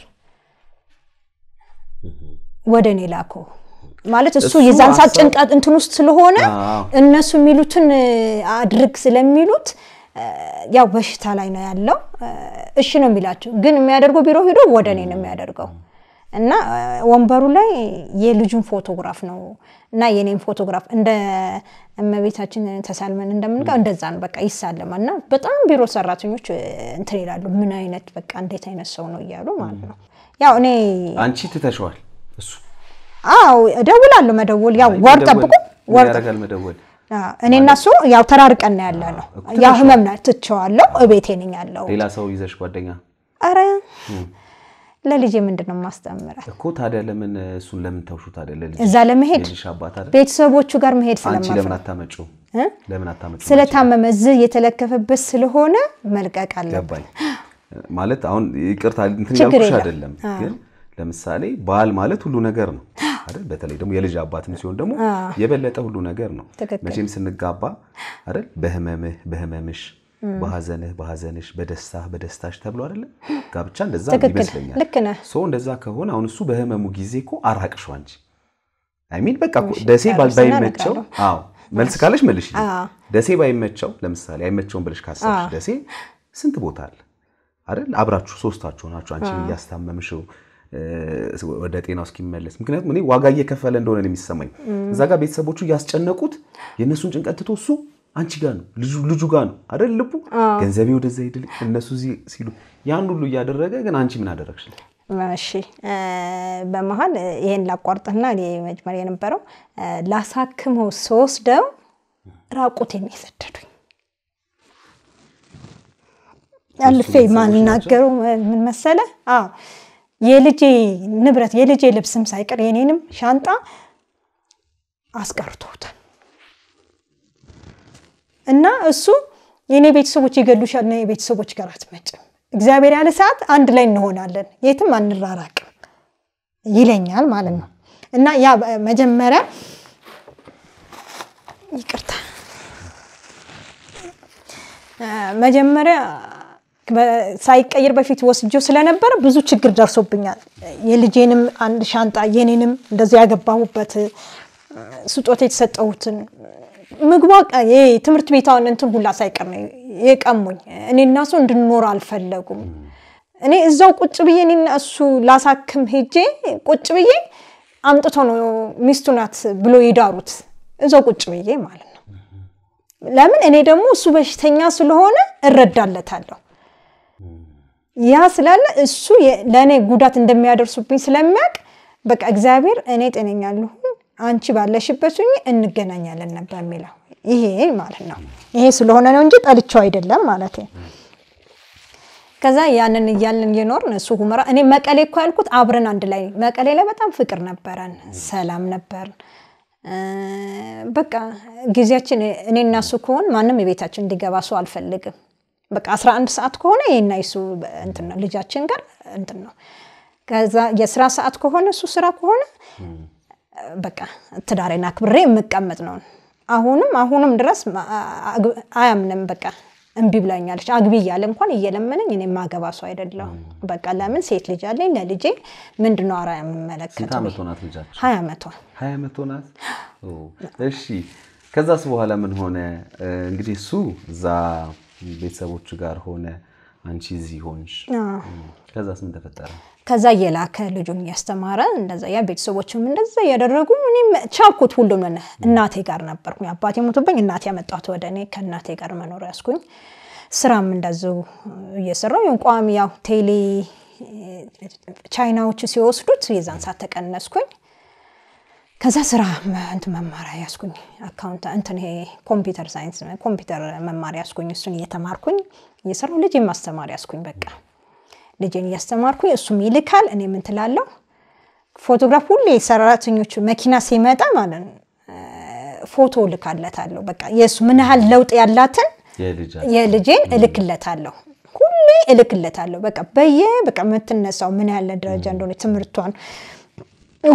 ወደ እኔ ላኮ ማለት እሱ የዛን ሰዓት ጭንቀት እንትን ውስጥ ስለሆነ እነሱ የሚሉትን አድርግ ስለሚሉት ያው በሽታ ላይ ነው ያለው። እሺ ነው የሚላቸው፣ ግን የሚያደርገው ቢሮ ሄዶ ወደ እኔ ነው የሚያደርገው እና ወንበሩ ላይ የልጁን ፎቶግራፍ ነው እና የኔም ፎቶግራፍ እንደ እመቤታችን ተሳልመን እንደምንቀው እንደዛ ነው በቃ ይሳለማል። እና በጣም ቢሮ ሰራተኞች እንትን ይላሉ፣ ምን አይነት በቃ እንዴት አይነት ሰው ነው እያሉ ማለት ነው። ያው እኔ አንቺ ትተሸዋል እሱ አዎ እደውላለሁ። መደወል ያው ወር ጠብቁ ወር መደወል እኔ እና እሱ ያው ተራርቀን ነው ያለ ነው። ያው ህመም ነው ትቼዋለሁ። እቤቴ ነኝ ያለው። ሌላ ሰው ይዘሽ ጓደኛ? ኧረ ለልጄ ምንድን ነው የማስተምረው እኮ። ታዲያ ለምን እሱን ለምን ተውሹ? ታዲያ ለልጄ እዛ ለመሄድ ቤተሰቦቹ ጋር መሄድ ስለማፈ ለምን አታመጪው? ለምን አታመጪው? ስለታመመ እዚህ የተለከፈበት ስለሆነ መልቀቅ አለበት ማለት አሁን ይቅርታ እንትን ያልኩሽ አይደለም ግን ለምሳሌ ባል ማለት ሁሉ ነገር ነው አይደል? በተለይ ደግሞ የልጅ አባትም ሲሆን ደግሞ የበለጠ ሁሉ ነገር ነው። መቼም ስንጋባ አይደል? በህመምህ በህመምሽ፣ በሀዘንህ በሀዘንሽ፣ በደስታህ በደስታሽ ተብሎ አይደለ? ጋብቻ እንደዛ ይመስለኛል። ሰው እንደዛ ከሆነ አሁን እሱ በህመሙ ጊዜ እኮ አራቅሽው እንጂ አይሚን በቃ ደሴ ባይመቸው፣ አዎ መልስ ካለሽ መልሽ። ደሴ ባይመቸው ለምሳሌ አይመቸውን ብለሽ ካሰብሽ ደሴ ስንት ቦታ አለ አይደል? አብራችሁ ሶስታችሁ ሆናችሁ አንቺ እያስታመምሽው ወደ ጤናው እስኪመለስ። ምክንያቱም እኔ ዋጋ እየከፈለ እንደሆነ የሚሰማኝ። እዛ ጋር ቤተሰቦቹ እያስጨነቁት የእነሱን ጭንቀት ትቶ እሱ አንቺ ጋር ነው ልጁ ጋር ነው አይደል? ልቡ ገንዘቤ ወደዛ ይድል እነሱ ሲሉ ያን ሁሉ እያደረገ ግን አንቺ ምን አደረግሽለት? እሺ በመሀል ይሄን ላቋርጥና መጀመር የነበረው ላሳክመው ስወስደው ራቁት የሚሰደዱኝ አልፌ ማናገረው ምን መሰለ የልጄ ንብረት የልጄ ልብስም ሳይቀር የኔንም ሻንጣ አስቀርቶታል። እና እሱ የኔ ቤተሰቦች ይገሉሻል እና የቤተሰቦች ጋር አትመጭም፣ እግዚአብሔር ያለ ሰዓት አንድ ላይ እንሆናለን፣ የትም አንራራቅም ይለኛል ማለት ነው። እና ያ መጀመሪያ ይቅርታ መጀመሪያ ሳይቀይር በፊት ወስጆ ስለነበረ ብዙ ችግር ደርሶብኛል። የልጄንም አንድ ሻንጣ የኔንም እንደዚ ያገባሁበት ስጦት የተሰጠሁትን ምግቧ ትምህርት ቤት እንትን ሁላ ሳይቀር ነው የቀሙኝ። እኔ እና እሱ እንድንኖር አልፈለጉም። እኔ እዛው ቁጭ ብዬ እኔና እሱ ላሳክም ሄጄ ቁጭ ብዬ አምጥቶ ነው ሚስቱ ናት ብሎ ይዳሩት እዛው ቁጭ ብዬ ማለት ነው። ለምን እኔ ደግሞ እሱ በሽተኛ ስለሆነ እረዳለታለሁ። ያ ስላለ እሱ ለእኔ ጉዳት እንደሚያደርሱብኝ ስለሚያውቅ በቃ እግዚአብሔር እኔ ጤነኛ ልሁን አንቺ ባለሽበት እንገናኛለን ነበር የሚለው። ይሄ ማለት ነው። ይሄ ስለሆነ ነው እንጂ ጠልቼው አይደለም ማለት ከዛ ያንን እያልን እየኖርን እሱ ሁመራ እኔ መቀሌ እኮ ያልኩት አብረን አንድ ላይ መቀሌ ላይ በጣም ፍቅር ነበረን፣ ሰላም ነበር በቃ ጊዜያችን እኔ እና እሱ ከሆን ማንም የቤታችን እንዲገባ ሰው አልፈልግም። በቃ 11 ሰዓት ከሆነ ይህና ይሱ እንትን ነው ልጃችን ጋር እንትን ነው። ከዛ የስራ ሰዓት ከሆነ እሱ ስራ ከሆነ በቃ ትዳሬን አክብሬ የምቀመጥ ነው። አሁንም አሁንም ድረስ አያምንም። በቃ እምቢ ብላኛለች። አግቢ እያለ እንኳን እየለመነኝ እኔ ማገባ ሰው አይደለሁም። በቃ ለምን ሴት ልጅ አለኝ። ለልጄ ምንድን አራ አርአያ የምመለከት? ሀያ መቶ ሀያ መቶ ናት። እሺ ከዛስ በኋላ ምን ሆነ? እንግዲህ እሱ እዛ ቤተሰቦች ጋር ሆነ አንቺ እዚህ ሆንሽ። ከዛስ ምን ተፈጠረ? ከዛ እየላከ ልጁም እያስተማረ እንደዛ ያ ቤተሰቦችም እንደዛ እያደረጉ እኔም ቻኩት። ሁሉም እናቴ ጋር ነበርኩኝ። አባቴ ሞቶብኝ እናቴ ያመጣት ወደ እኔ ከእናቴ ጋር መኖር ያስኩኝ። ስራም እንደዚሁ እየሰራው ይሁን ቋሚ ያው ቴሌ ቻይናዎች ሲወስዱት የዛን ሳት ተቀነስኩኝ። ከዛ ስራ እንትን መማሪያ ያስኩኝ አካውንት እንትን ይሄ ኮምፒውተር ሳይንስ ኮምፒውተር መማሪያ ያስኩኝ። እሱን እየተማርኩኝ እየሰራሁ ልጄን ማስተማር ያስኩኝ። በቃ ልጄን እያስተማርኩኝ እሱም ይልካል፣ እኔ የምንትላለው ፎቶግራፍ ሁሌ ሰራተኞቹ መኪና ሲመጣ ማለት ፎቶ እልካለታለሁ። በቃ የእሱ ምን ያህል ለውጥ ያላትን የልጄን እልክለታለሁ ሁሌ እልክለታለሁ። በቃ በየ በቃ የምትነሳው ምን ያህል ደረጃ እንደሆነ ትምህርቷን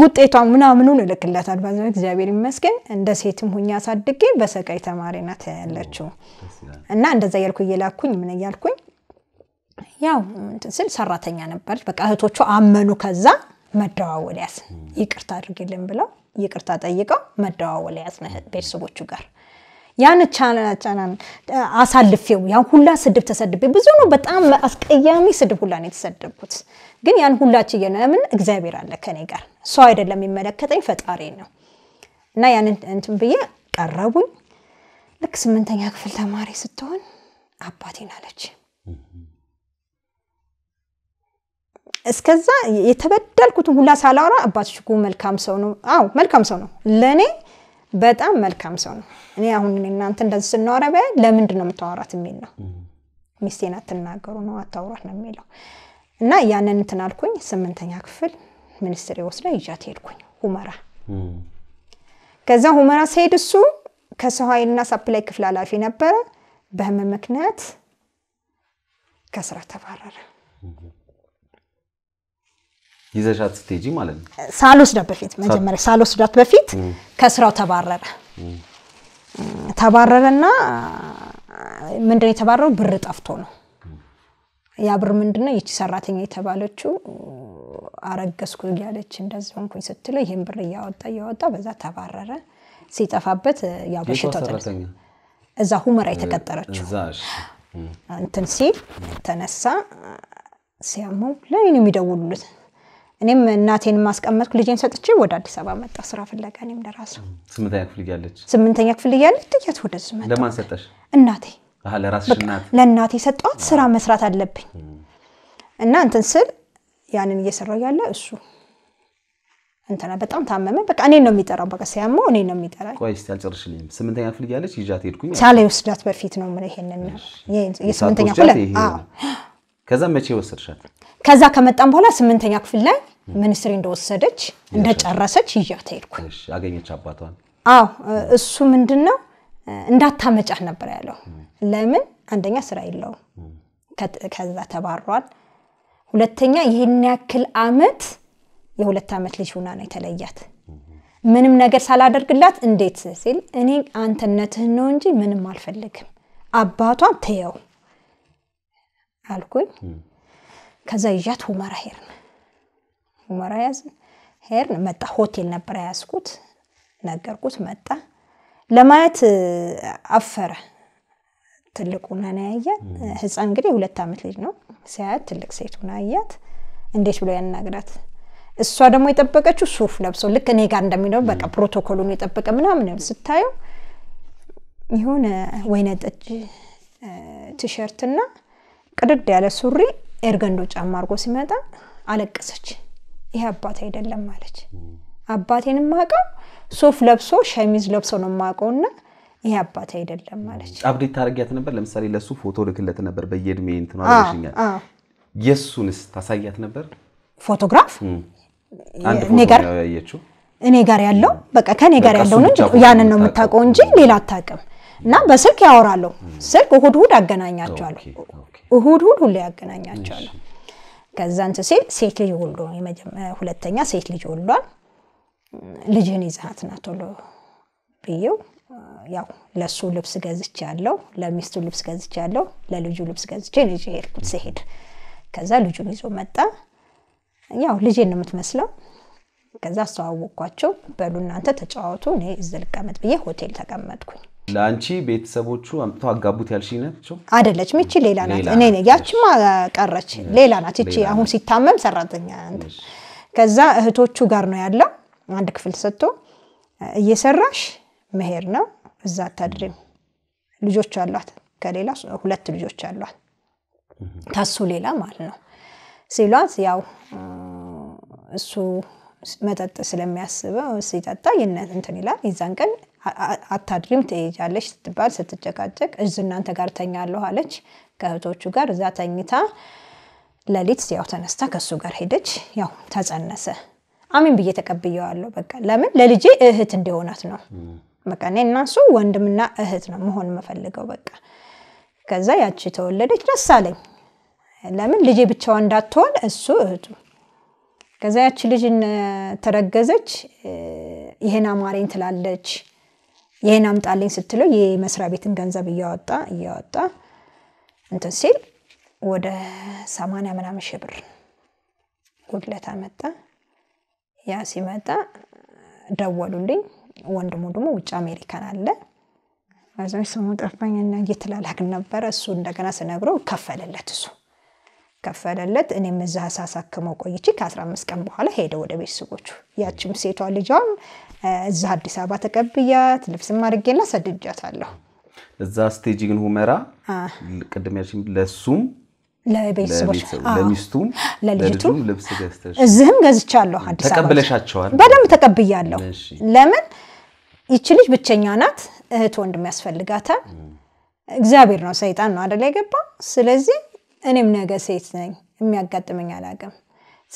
ውጤቷን ምናምኑን እልክለታል። በዚ እግዚአብሔር ይመስገን እንደ ሴትም ሁኛ አሳድጌ በሰቃይ ተማሪ ናት ያለችው እና እንደዛ እያልኩ እየላኩኝ ምን እያልኩኝ ያው ስል ሰራተኛ ነበረች። በቃ እህቶቹ አመኑ። ከዛ መደዋወል ያዝ ይቅርታ አድርግልን ብለው ይቅርታ ጠይቀው መደዋወል ያዝ ቤተሰቦቹ ጋር ያን ቻናል አሳልፌው ያን ሁላ ስድብ ተሰድቤ ብዙ ነው። በጣም አስቀያሚ ስድብ ሁላ ነው የተሰደብኩት። ግን ያን ሁላችን የነምን እግዚአብሔር አለ ከኔ ጋር ሰው አይደለም የሚመለከተኝ ፈጣሪ ነው እና ያንን እንትን ብዬ ቀረቡኝ። ልክ ስምንተኛ ክፍል ተማሪ ስትሆን አባቴን አለች። እስከዛ የተበደልኩትን ሁላ ሳላወራ አባቶች እኮ መልካም ሰው ነው። አዎ መልካም ሰው ነው፣ ለእኔ በጣም መልካም ሰው ነው። እኔ አሁን እናንተ እንደዚህ ስናወረበ ለምንድን ነው የምታወራት የሚል ነው። ሚስቴን አትናገሩ ነው አታውራት ነው የሚለው እና ያንን እንትን አልኩኝ። ስምንተኛ ክፍል ሚኒስትር ወስደ ይዣት ሄድኩኝ ሁመራ። ከዛ ሁመራ ስሄድ እሱ ከሰው ኃይልና ሳፕላይ ክፍል ኃላፊ ነበረ። በህመም ምክንያት ከስራ ተባረረ። ይዘሻት ስትሄጂ ማለት ነው? ሳልወስዳት በፊት መጀመሪያ ሳልወስዳት በፊት ከስራው ተባረረ። ተባረረና ምንድን የተባረረው ብር ጠፍቶ ነው። ያብር ምንድነው ይቺ ሰራተኛ የተባለችው አረገዝኩ እያለች እንደዚህ ሆንኩኝ ስትለው ይህን ብር እያወጣ እያወጣ በዛ ተባረረ። ሲጠፋበት ያው በሽታው እዛ ሁመራ የተቀጠረችው እንትን ሲል ተነሳ። ሲያሙ ለእኔ ነው የሚደውሉት። እኔም እናቴን ማስቀመጥኩ ልጄን ሰጥቼ ወደ አዲስ አበባ መጣ ስራ ፍለጋ። እኔም ለራሱ ስምንተኛ ክፍል እያለች ስምንተኛ ክፍል እያለች ጥያት ወደዚህ መጣ። ለማን ሰጠሽ? እናቴ ለእናቴ የሰጠኋት ስራ መስራት አለብኝ እና እንትን ስል ያንን እየሰራው ያለ እሱ እንትና በጣም ታመመ። በቃ እኔን ነው የሚጠራው። በቃ ሲያመው እኔን ነው የሚጠራኝ። ቆይ እስኪ አልጨርሽልኝም። ስምንተኛ ክፍል እያለች ይዣት ሄድኩኝ። ሳልወስዳት በፊት ነው የምልህ ይሄንን የስምንተኛ ክፍል። ከዛ መቼ ወሰድሻት? ከዛ ከመጣም በኋላ ስምንተኛ ክፍል ላይ ሚኒስትሪ እንደወሰደች እንደጨረሰች ይዣት ሄድኩኝ። አገኘች አባቷን። አዎ እሱ ምንድን ነው እንዳታመጫት ነበር ያለው ለምን? አንደኛ ስራ የለውም፣ ከዛ ተባሯል። ሁለተኛ ይህን ያክል አመት የሁለት ዓመት ልጅ ሁና ነው የተለያት። ምንም ነገር ሳላደርግላት እንዴት ሲል እኔ አንተነትህን ነው እንጂ ምንም አልፈልግም፣ አባቷም ተየው አልኩኝ። ከዛ ይዣት ሁመራ ሄርን። ሁመራ ያዝ ሄርን መጣ። ሆቴል ነበር ያዝኩት፣ ነገርኩት። መጣ ለማየት አፈረ። ትልቁ ነን ያያት። ህፃን እንግዲህ ሁለት ዓመት ልጅ ነው። ሲያያት ትልቅ ሴት ሆና አያት። እንዴት ብሎ ያናግራት? እሷ ደግሞ የጠበቀችው ሱፍ ለብሶ ልክ እኔ ጋር እንደሚኖር በቃ ፕሮቶኮሉን የጠበቀ ምናምን ስታየው የሆነ ወይነ ጠጅ ቲሸርትና ቅድድ ያለ ሱሪ ኤርገንዶ ጫማ አርጎ ሲመጣ አለቀሰች። ይሄ አባት አይደለም ማለች አባቴን ማቀው ሱፍ ለብሶ ሸሚዝ ለብሶ ነው ማቀውና ይሄ አባት አይደለም ማለች። አብዴት ታደርጊያት ነበር? ለምሳሌ ለሱ ፎቶ ልክለት ነበር በየእድሜ እንትን አድርገሽኛል። የእሱንስ ታሳያት ነበር? ፎቶግራፍ እኔ ጋር ያለው በቃ ከኔ ጋር ያለው ነው እንጂ ያንን ነው የምታውቀው እንጂ ሌላ አታውቅም። እና በስልክ ያወራለሁ። ስልክ እሁድ እሁድ አገናኛቸዋለሁ። እሁድ እሁድ ሁሌ ያገናኛቸዋለሁ። ከዛ እንትን ሲል ሴት ልጅ ወልዶ ሁለተኛ ሴት ልጅ ወልዷል። ልጅህን ይዘሃት ና ቶሎ ብዬው ያው ለሱ ልብስ ገዝቼ ያለው ለሚስቱ ልብስ ገዝቼ ያለው ለልጁ ልብስ ገዝቼ ልጅ ሄድኩት ሲሄድ ከዛ ልጁን ይዞ መጣ። ያው ልጄን ነው የምትመስለው። ከዛ አስተዋወቅኳቸው። በሉ እናንተ ተጫዋቱ፣ እኔ እዚህ ልቀመጥ ብዬ ሆቴል ተቀመጥኩኝ። ለአንቺ ቤተሰቦቹ አምጥቶ አጋቡት ያልሽ ናቸው? አደለች፣ ይቺ ሌላ ናት። እኔ ያችማ ቀረች፣ ሌላ ናት ይቺ። አሁን ሲታመም ሰራተኛ ከዛ እህቶቹ ጋር ነው ያለው። አንድ ክፍል ሰጥቶ እየሰራሽ መሄድ ነው። እዛ አታድሪም። ልጆች አሏት፣ ከሌላ ሁለት ልጆች አሏት፣ ታሱ ሌላ ማለት ነው ሲሏት፣ ያው እሱ መጠጥ ስለሚያስበው ሲጠጣ ይነት እንትን ይላል። ይዛን ቀን አታድሪም ትሄጃለች ስትባል ስትጨቃጨቅ እዚ እናንተ ጋር ተኛለሁ አለች ከእህቶቹ ጋር እዛ ተኝታ ለሊት ያው ተነስታ ከእሱ ጋር ሄደች። ያው ተጸነሰ። አሚን ብዬ ተቀብየዋለሁ። በቃ ለምን ለልጄ እህት እንዲሆናት ነው በቃ እኔ እናሱ ወንድምና እህት ነው መሆን የምፈልገው። በቃ ከዛ ያቺ ተወለደች፣ ደስ አለኝ። ለምን ልጄ ብቻዋ እንዳትሆን እሱ እህቱ። ከዛ ያቺ ልጅን ተረገዘች። ይሄን አማረኝ ትላለች፣ ይሄን አምጣልኝ ስትለው የመስሪያ ቤትን ገንዘብ እያወጣ እያወጣ እንትን ሲል ወደ ሰማንያ ምናምን ሺህ ብር ጉድለት አመጣ። ያ ሲመጣ ደወሉልኝ። ወንድሙ ደግሞ ውጭ አሜሪካን አለ። ከዛ ስሙ ጠፋኝና እየተላላክን ነበረ። እሱ እንደገና ስነግረው ከፈለለት፣ እሱ ከፈለለት። እኔም እዛ ሳሳክመው ቆይቼ ከ15 ቀን በኋላ ሄደ ወደ ቤተሰቦቹ። ያችም ሴቷ ልጇም እዛ አዲስ አበባ ተቀብያት ልብስም አድርጌና ሰድጃታለሁ። እዛ ስቴጅ ሁመራ ቅድም ለሱም ለቤተሰቦች ለሚስቱም ለልጅቱም ልብስ ገዝተሽ እዚህም ገዝቻለሁ። አዲስ ተቀብለሻቸዋል? በደንብ ተቀብያለሁ። ለምን ይቺ ልጅ ብቸኛ ናት፣ እህት ወንድም ያስፈልጋታል። እግዚአብሔር ነው ሰይጣን ነው አደላ የገባ። ስለዚህ እኔም ነገ ሴት ነኝ፣ የሚያጋጥመኝ አላውቅም።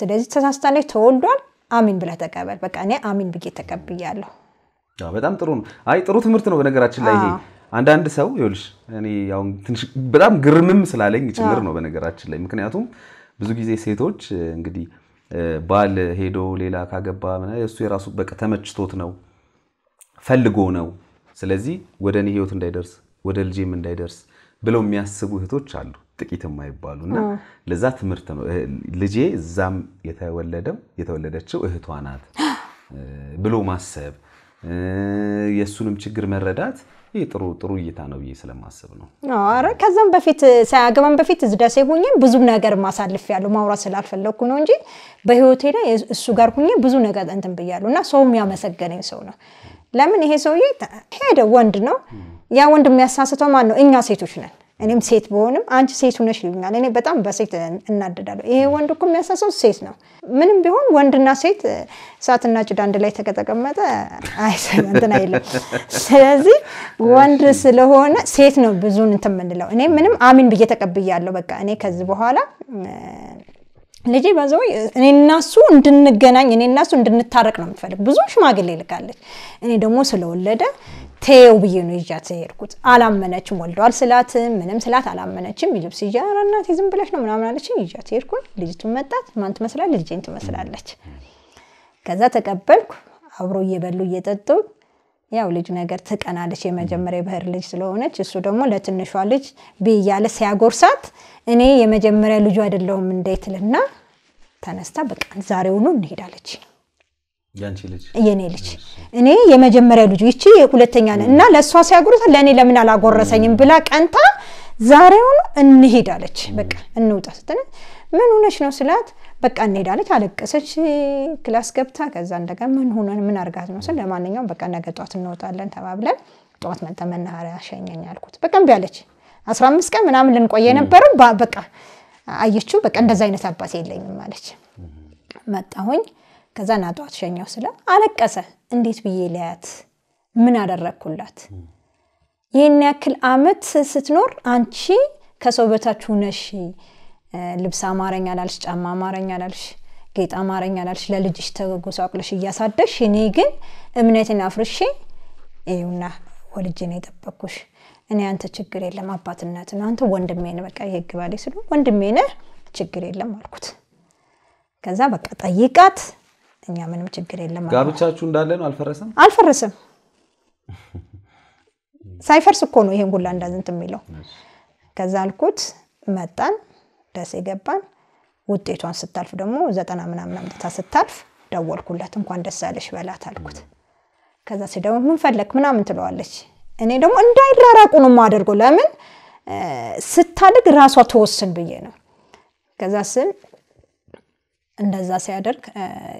ስለዚህ ተሳስታለች፣ ተወልዷል። አሚን ብለህ ተቀበል። በቃ እኔ አሚን ብዬ ተቀብያለሁ። በጣም ጥሩ ነው። አይ ጥሩ ትምህርት ነው በነገራችን ላይ ይሄ አንዳንድ ሰው ይኸውልሽ እኔ ትንሽ በጣም ግርምም ስላለኝ ጭምር ነው በነገራችን ላይ ምክንያቱም ብዙ ጊዜ ሴቶች እንግዲህ ባል ሄዶ ሌላ ካገባ እሱ የራሱ በቃ ተመችቶት ነው ፈልጎ ነው ስለዚህ ወደ እኔ ህይወት እንዳይደርስ ወደ ልጄም እንዳይደርስ ብለው የሚያስቡ እህቶች አሉ ጥቂት የማይባሉ እና ለዛ ትምህርት ነው ልጄ እዛም የተወለደው የተወለደችው እህቷ ናት ብሎ ማሰብ የእሱንም ችግር መረዳት ይህ ጥሩ ጥሩ እይታ ነው ብዬ ስለማስብ ነው። አረ ከዛም በፊት ሳያገባን በፊት እዚህ ደሴ ሁኜ ብዙ ነገር ማሳልፍ ያለው ማውራት ስላልፈለግኩ ነው እንጂ በህይወቴ ላይ እሱ ጋር ሁኜ ብዙ ነገር እንትን ብያለሁ እና ሰውም ያመሰገነኝ ሰው ነው። ለምን ይሄ ሰውዬ ሄደ፣ ወንድ ነው። ያ ወንድ የሚያሳስተው ማን ነው? እኛ ሴቶች ነን። እኔም ሴት በሆንም አንቺ ሴት ሆነሽ ይሉኛል። እኔ በጣም በሴት እናደዳለሁ። ይሄ ወንድ እኮ የሚያሳሰው ሴት ነው። ምንም ቢሆን ወንድና ሴት እሳትና ጭድ አንድ ላይ ተቀጠቀመጠ እንትን አይልም። ስለዚህ ወንድ ስለሆነ ሴት ነው ብዙን እንትን የምንለው። እኔ ምንም አሚን ብዬ ተቀብያለሁ። በቃ እኔ ከዚህ በኋላ ልጄ በዛው እኔ እናሱ እንድንገናኝ እኔ እናሱ እንድንታረቅ ነው የምትፈልግ። ብዙ ሽማግሌ ልካለች። እኔ ደግሞ ስለወለደ ተየው ብዬ ነው ይዣት የሄድኩት። አላመነችም። ወልደዋል ስላት ምንም ስላት አላመነችም። ይልብስ ይዣ እናቴ ዝም ብለሽ ነው ምናምን አለችኝ። ይዣት ሄድኩኝ። ልጅቱን መጣት ማን ትመስላለች? ልጄን ትመስላለች። ከዛ ተቀበልኩ። አብሮ እየበሉ እየጠጡ ያው ልጅ ነገር ትቀናለች። የመጀመሪያ የብህር ልጅ ስለሆነች እሱ ደግሞ ለትንሿ ልጅ ቢ እያለ ሲያጎርሳት እኔ የመጀመሪያ ልጁ አይደለሁም እንዴት ልና ተነስታ በቃ ዛሬውኑ እንሄዳለች። የኔ ልጅ እኔ የመጀመሪያ ልጁ ይቺ ሁለተኛ ነ እና ለእሷ ሲያጎርሳ ለእኔ ለምን አላጎረሰኝም ብላ ቀንታ ዛሬውኑ እንሄዳለች። በቃ እንውጣ ስትነ ምን ሆነሽ ነው ስላት፣ በቃ እንሄዳለች። አለቀሰች። ክላስ ገብታ ከዛ እንደገና ምን ሆነ ምን አርጋት ነው ስል፣ ለማንኛውም በቃ ነገ ጠዋት እንወጣለን ተባብለን ጠዋት መጣ። መናኸሪያ ሸኘኝ አልኩት። በቃ እምቢ አለች። አስራ አምስት ቀን ምናምን ልንቆየ ነበረው። በቃ አየችው። በቃ እንደዛ አይነት አባት የለኝም አለች። መጣሁኝ። ከዛ ና ጠዋት ሸኘው ስለ አለቀሰ። እንዴት ብዬ ላያት? ምን አደረግኩላት? ይህን ያክል አመት ስትኖር አንቺ ከሰው በታች ሁነሽ ልብስ አማረኝ አላልሽ፣ ጫማ አማረኝ አላልሽ፣ ጌጥ አማረኝ አላልሽ፣ ለልጅሽ ተጎሳቁለሽ እያሳደሽ፣ እኔ ግን እምነትን አፍርሼ ይኸውና ወልጄ ነው የጠበቅኩሽ። እኔ አንተ ችግር የለም አባትነት ነው አንተ ወንድሜ ነህ፣ በቃ የህግ ባሌ ስሉ ወንድሜ ነህ፣ ችግር የለም አልኩት። ከዛ በቃ ጠይቃት፣ እኛ ምንም ችግር የለም። ጋብቻችሁ እንዳለ ነው አልፈረሰም፣ አልፈረሰም። ሳይፈርስ እኮ ነው ይሄን ጉላ እንዳዝንት የሚለው። ከዛ አልኩት መጣን ደሴ ገባን። ውጤቷን ስታልፍ ደግሞ ዘጠና ምናምን አምጥታ ስታልፍ ደወልኩለት እንኳን ደስ ያለሽ በላት አልኩት። ከዛ ሲደሞ ምን ምናምን ትለዋለች። እኔ ደግሞ እንዳይራራቁ ነው የማደርገው። ለምን ስታድግ ራሷ ተወስን ብዬ ነው። ከዛ ስል እንደዛ ሲያደርግ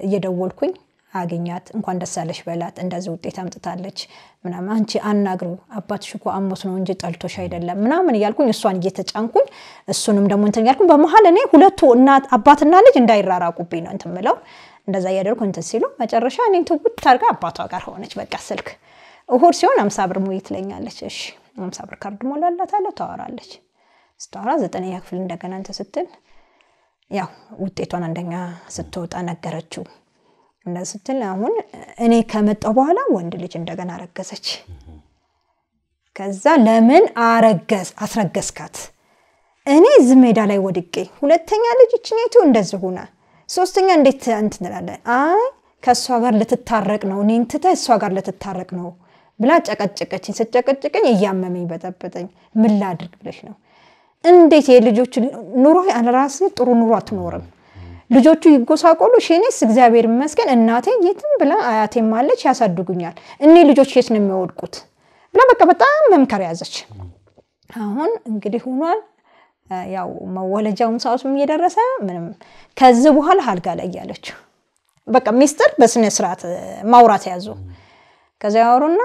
እየደወልኩኝ አግኛት፣ እንኳን ደስ ደሳለሽ በላት፣ እንደዚህ ውጤት አምጥታለች ምናምን፣ አንቺ አናግሩ፣ አባትሽ እኮ አሞት ነው እንጂ ጠልቶሽ አይደለም ምናምን እያልኩኝ እሷን እየተጫንኩኝ እሱንም ደግሞ እንትን እያልኩኝ በመሀል እኔ ሁለቱ እናት አባትና ልጅ እንዳይራራቁብኝ ነው እንትን ምለው እንደዛ እያደርኩ እንትን ሲሉ መጨረሻ እኔን ትውት ታርጋ አባቷ ጋር ሆነች። በቃ ስልክ እሁድ ሲሆን አምሳ ብር ሙይ ትለኛለች። እሺ አምሳ ብር ካርድ ሞላላታለሁ። ታወራለች። ስታወራ ዘጠነኛ ክፍል እንደገና እንትን ስትል ያው ውጤቷን አንደኛ ስትወጣ ነገረችው። እና ስትል አሁን እኔ ከመጣሁ በኋላ ወንድ ልጅ እንደገና አረገዘች። ከዛ ለምን አረገዝ አስረገዝካት? እኔ እዚህ ሜዳ ላይ ወድቄ ሁለተኛ ልጅ እችኛይቱ እንደዚህ ሆና ሶስተኛ እንዴት እንትን ትላለን? አይ ከእሷ ጋር ልትታረቅ ነው እኔን ትተህ እሷ ጋር ልትታረቅ ነው ብላ ጨቀጨቀችኝ። ስጨቀጭቀኝ እያመመኝ በጠበጠኝ። ምን ላድርግ ብለሽ ነው? እንዴት የልጆች ኑሮ ራስ ጥሩ ኑሮ አትኖርም? ልጆቹ ይጎሳቆሉ ሽኔስ እግዚአብሔር ይመስገን እናቴ የትም ብላ አያቴም አለች ያሳድጉኛል። እኔ ልጆች የት ነው የሚወድቁት ብላ በቃ በጣም መምከር ያዘች። አሁን እንግዲህ ሆኗል። ያው መወለጃውም ሰዓቱም እየደረሰ ምንም ከዚህ በኋላ አልጋ ላይ ያለችው በቃ ሚስጥር በስነ ስርዓት ማውራት ያዙ። ከዚያ ያወሩና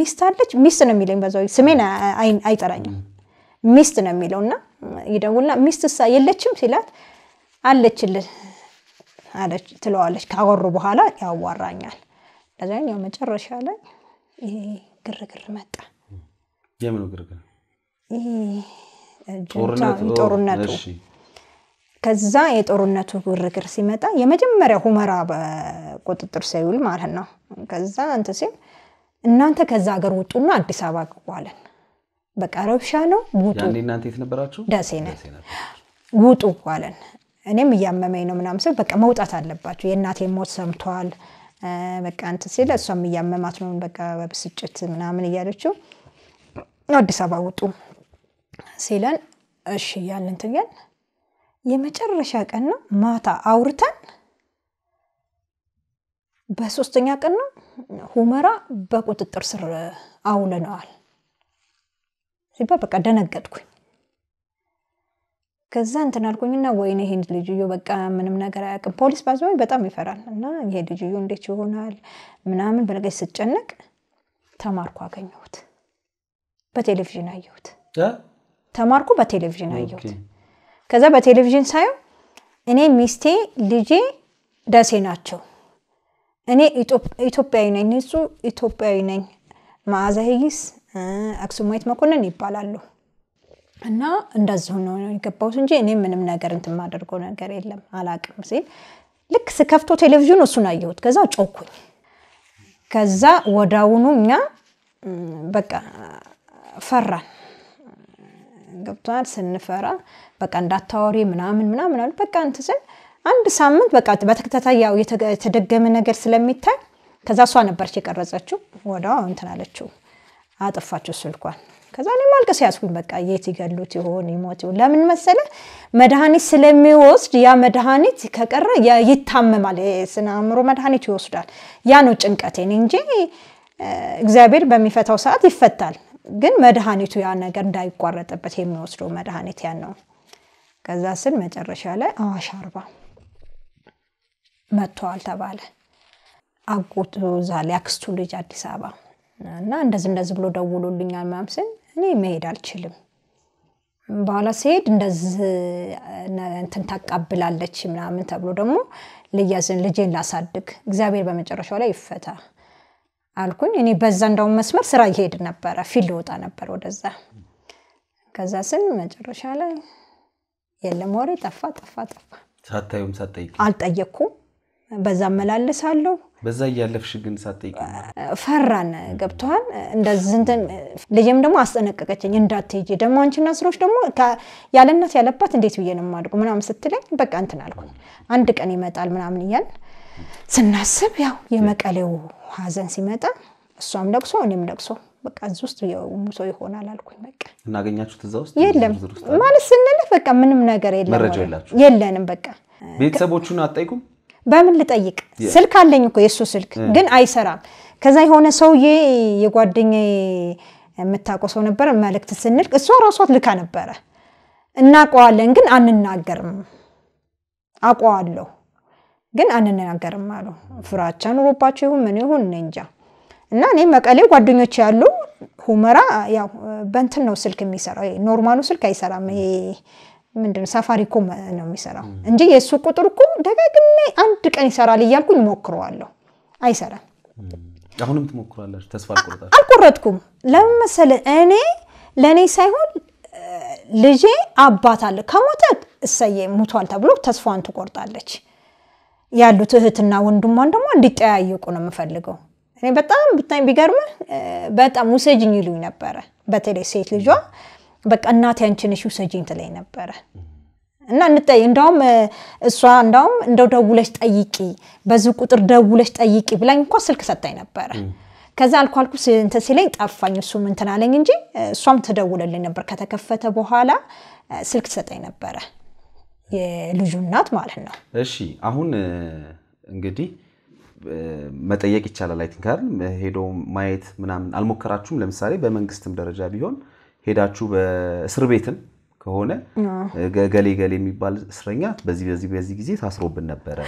ሚስት አለች ሚስት ነው የሚለኝ በዛ ስሜን አይጠራኝም ሚስት ነው የሚለውና ይደውልና ሚስት ሳ የለችም ሲላት አለችልህ አለች ትለዋለች። ካወሩ በኋላ ያዋራኛል። ከዛኛው መጨረሻ ላይ ይሄ ግርግር መጣ። የምኑ ግርግር? ጦርነቱ። ከዛ የጦርነቱ ግርግር ሲመጣ የመጀመሪያ ሁመራ በቁጥጥር ሲውል ማለት ነው። ከዛ አንተ ሲል እናንተ ከዛ ሀገር ውጡና አዲስ አበባ ግቡ አለን። በቃ ረብሻ ነው ውጡ። እናንተ የት ነበራችሁ? ደሴ ነን። ውጡ አለን። እኔም እያመመኝ ነው ምናምን ስል በቃ መውጣት አለባቸው። የእናቴ ሞት ሰምተዋል በቃ እንትን ሲል እሷም እያመማት ነው በቃ በብስጭት ምናምን እያለችው አዲስ አበባ ውጡ ሲለን እሺ እያልን እንትን የመጨረሻ ቀን ነው ማታ አውርተን በሶስተኛ ቀን ነው ሁመራ በቁጥጥር ስር አውለነዋል ሲባል በቃ ደነገጥኩኝ። ከዛ እንትን አልኩኝና ወይኔ ይሄን ልጅዮ በቃ ምንም ነገር አያውቅም። ፖሊስ ባዘወይ በጣም ይፈራል እና ይሄ ልጅዮ እንዴት ይሆናል ምናምን በነገች ስጨነቅ ተማርኩ አገኘሁት። በቴሌቪዥን አየሁት። ተማርኩ በቴሌቪዥን አየሁት። ከዛ በቴሌቪዥን ሳየው እኔ ሚስቴ ልጄ ደሴ ናቸው። እኔ ኢትዮጵያዊ ነኝ፣ ንጹህ ኢትዮጵያዊ ነኝ። መዓዛ አክሱማዊት መኮንን ይባላሉ። እና እንደዚሁ ነው የገባሁት እንጂ እኔ ምንም ነገር እንትን የማደርገው ነገር የለም አላቅም ሲል ልክ ስከፍቶ ቴሌቪዥን እሱን አየሁት። ከዛ ጮኩኝ። ከዛ ወዳውኑ እኛ በቃ ፈራን። ገብቷል። ስንፈራ በቃ እንዳታወሪ ምናምን ምናምን አሉ። በቃ እንትን ስል አንድ ሳምንት በቃ በተከታታይ ያው የተደገመ ነገር ስለሚታይ ከዛ እሷ ነበረች የቀረጸችው። ወዳው እንትን አለችው፣ አጠፋችው ስልኳን ከዛ እኔ ማልቀስ ያዝኩኝ። በቃ የት ይገሉት ይሆን ይሞት ይሆን? ለምን መሰለ መድኃኒት ስለሚወስድ ያ መድኃኒት ከቀረ ይታመማል። የስነ አእምሮ መድኃኒት ይወስዳል። ያ ነው ጭንቀቴን እንጂ እግዚአብሔር በሚፈታው ሰዓት ይፈታል። ግን መድኃኒቱ ያ ነገር እንዳይቋረጥበት የሚወስደው መድኃኒት ያን ነው። ከዛ ስል መጨረሻ ላይ አዋሽ አርባ መጥተዋል ተባለ። አጎቱ ዛሌ አክስቱ ልጅ አዲስ አበባ እና እንደዚህ እንደዚህ ብሎ ደውሎልኛል ምናምን ስል ነው መሄድ አልችልም። በኋላ ሲሄድ እንደዚህ እንትን ታቃብላለች ምናምን ተብሎ ደግሞ ልያዝን ልጄን ላሳድግ እግዚአብሔር በመጨረሻው ላይ ይፈታ አልኩኝ። እኔ በዛ እንደውም መስመር ስራ እየሄድ ነበረ፣ ፊልድ ወጣ ነበር ወደዛ። ከዛ ስን መጨረሻ ላይ የለም ወሬ ጠፋ ጠፋ ጠፋ። ሳታዩም ሳትጠይቅ አልጠየቅኩም። በዛ መላልሳለሁ በዛ እያለፍሽ ግን ሳጠይቅ ፈራን ገብተዋል። እንደዚህ እንትን ልጅም ደግሞ አስጠነቀቀችኝ፣ እንዳትሄጂ ደግሞ አንቺ ስሮች ደግሞ ያለ ያለባት እንዴት ብዬ ነው የማድጉ ምናምን ስትለኝ በቃ እንትን አልኩኝ። አንድ ቀን ይመጣል ምናምን እያል ስናስብ ያው የመቀሌው ሀዘን ሲመጣ እሷም ለቅሶ እኔም ለቅሶ በቃ እዚህ ውስጥ ሰው ይሆናል አልኩኝ። በቃ እናገኛችሁት እዛ ውስጥ የለም ማለት ስንልህ በቃ ምንም ነገር የለም፣ የለንም። በቃ ቤተሰቦቹን አትጠይቁም በምን ልጠይቅ? ስልክ አለኝ እኮ የእሱ ስልክ ግን አይሰራም። ከዛ የሆነ ሰውዬ የጓደኛ የምታውቀው ሰው ነበረ። መልእክት ስንልክ እሷ ራሷ ልካ ነበረ። እናውቀዋለን ግን አንናገርም። አውቀዋለሁ ግን አንናገርም አሉ። ፍራቻ ኑሮባቸው ይሁን ምን ይሁን እንጃ። እና እኔ መቀሌ ጓደኞች ያሉ ሁመራ ያው በእንትን ነው ስልክ የሚሰራው። ኖርማሉ ስልክ አይሰራም። ይሄ ምንድን ሳፋሪኮም ነው የሚሰራው እንጂ የእሱ ቁጥር እኮ ደጋግሜ አንድ ቀን ይሰራል እያልኩኝ ሞክረዋለሁ። አይሰራም። አሁንም ትሞክራለች። ተስፋ አልቆረጥኩም። ለምን መሰለህ? እኔ ለእኔ ሳይሆን ልጄ አባት አለ ከሞተ እሰየ ሙቷል ተብሎ ተስፋዋን ትቆርጣለች። ያሉት እህትና ወንድሟን ደግሞ እንዲጠያየቁ ነው የምፈልገው። እኔ በጣም ብታይ ቢገርምህ በጣም ውሰጅኝ ይሉኝ ነበረ። በተለይ ሴት ልጇ በቃ እናቴ አንቺ ነሽ ውሰጂኝ ትለኝ ነበረ። እና እንጠይ እንዳውም እሷ እንዳውም እንደው ደውለሽ ጠይቂ፣ በዚህ ቁጥር ደውለሽ ጠይቂ ብላኝ እንኳ ስልክ ሰጣኝ ነበረ። ከዛ አልኩ አልኩ እንትን ሲለኝ ጠፋኝ። እሱም እንትን አለኝ እንጂ እሷም ተደውለልኝ ነበር። ከተከፈተ በኋላ ስልክ ትሰጠኝ ነበረ የልጁ እናት ማለት ነው። እሺ አሁን እንግዲህ መጠየቅ ይቻላል። አይ ቲንክ ሄዶ ማየት ምናምን አልሞከራችሁም? ለምሳሌ በመንግስትም ደረጃ ቢሆን ሄዳችሁ በእስር ቤትም ከሆነ ገሌ ገሌ የሚባል እስረኛ በዚህ በዚህ በዚህ ጊዜ ታስሮብን ነበረ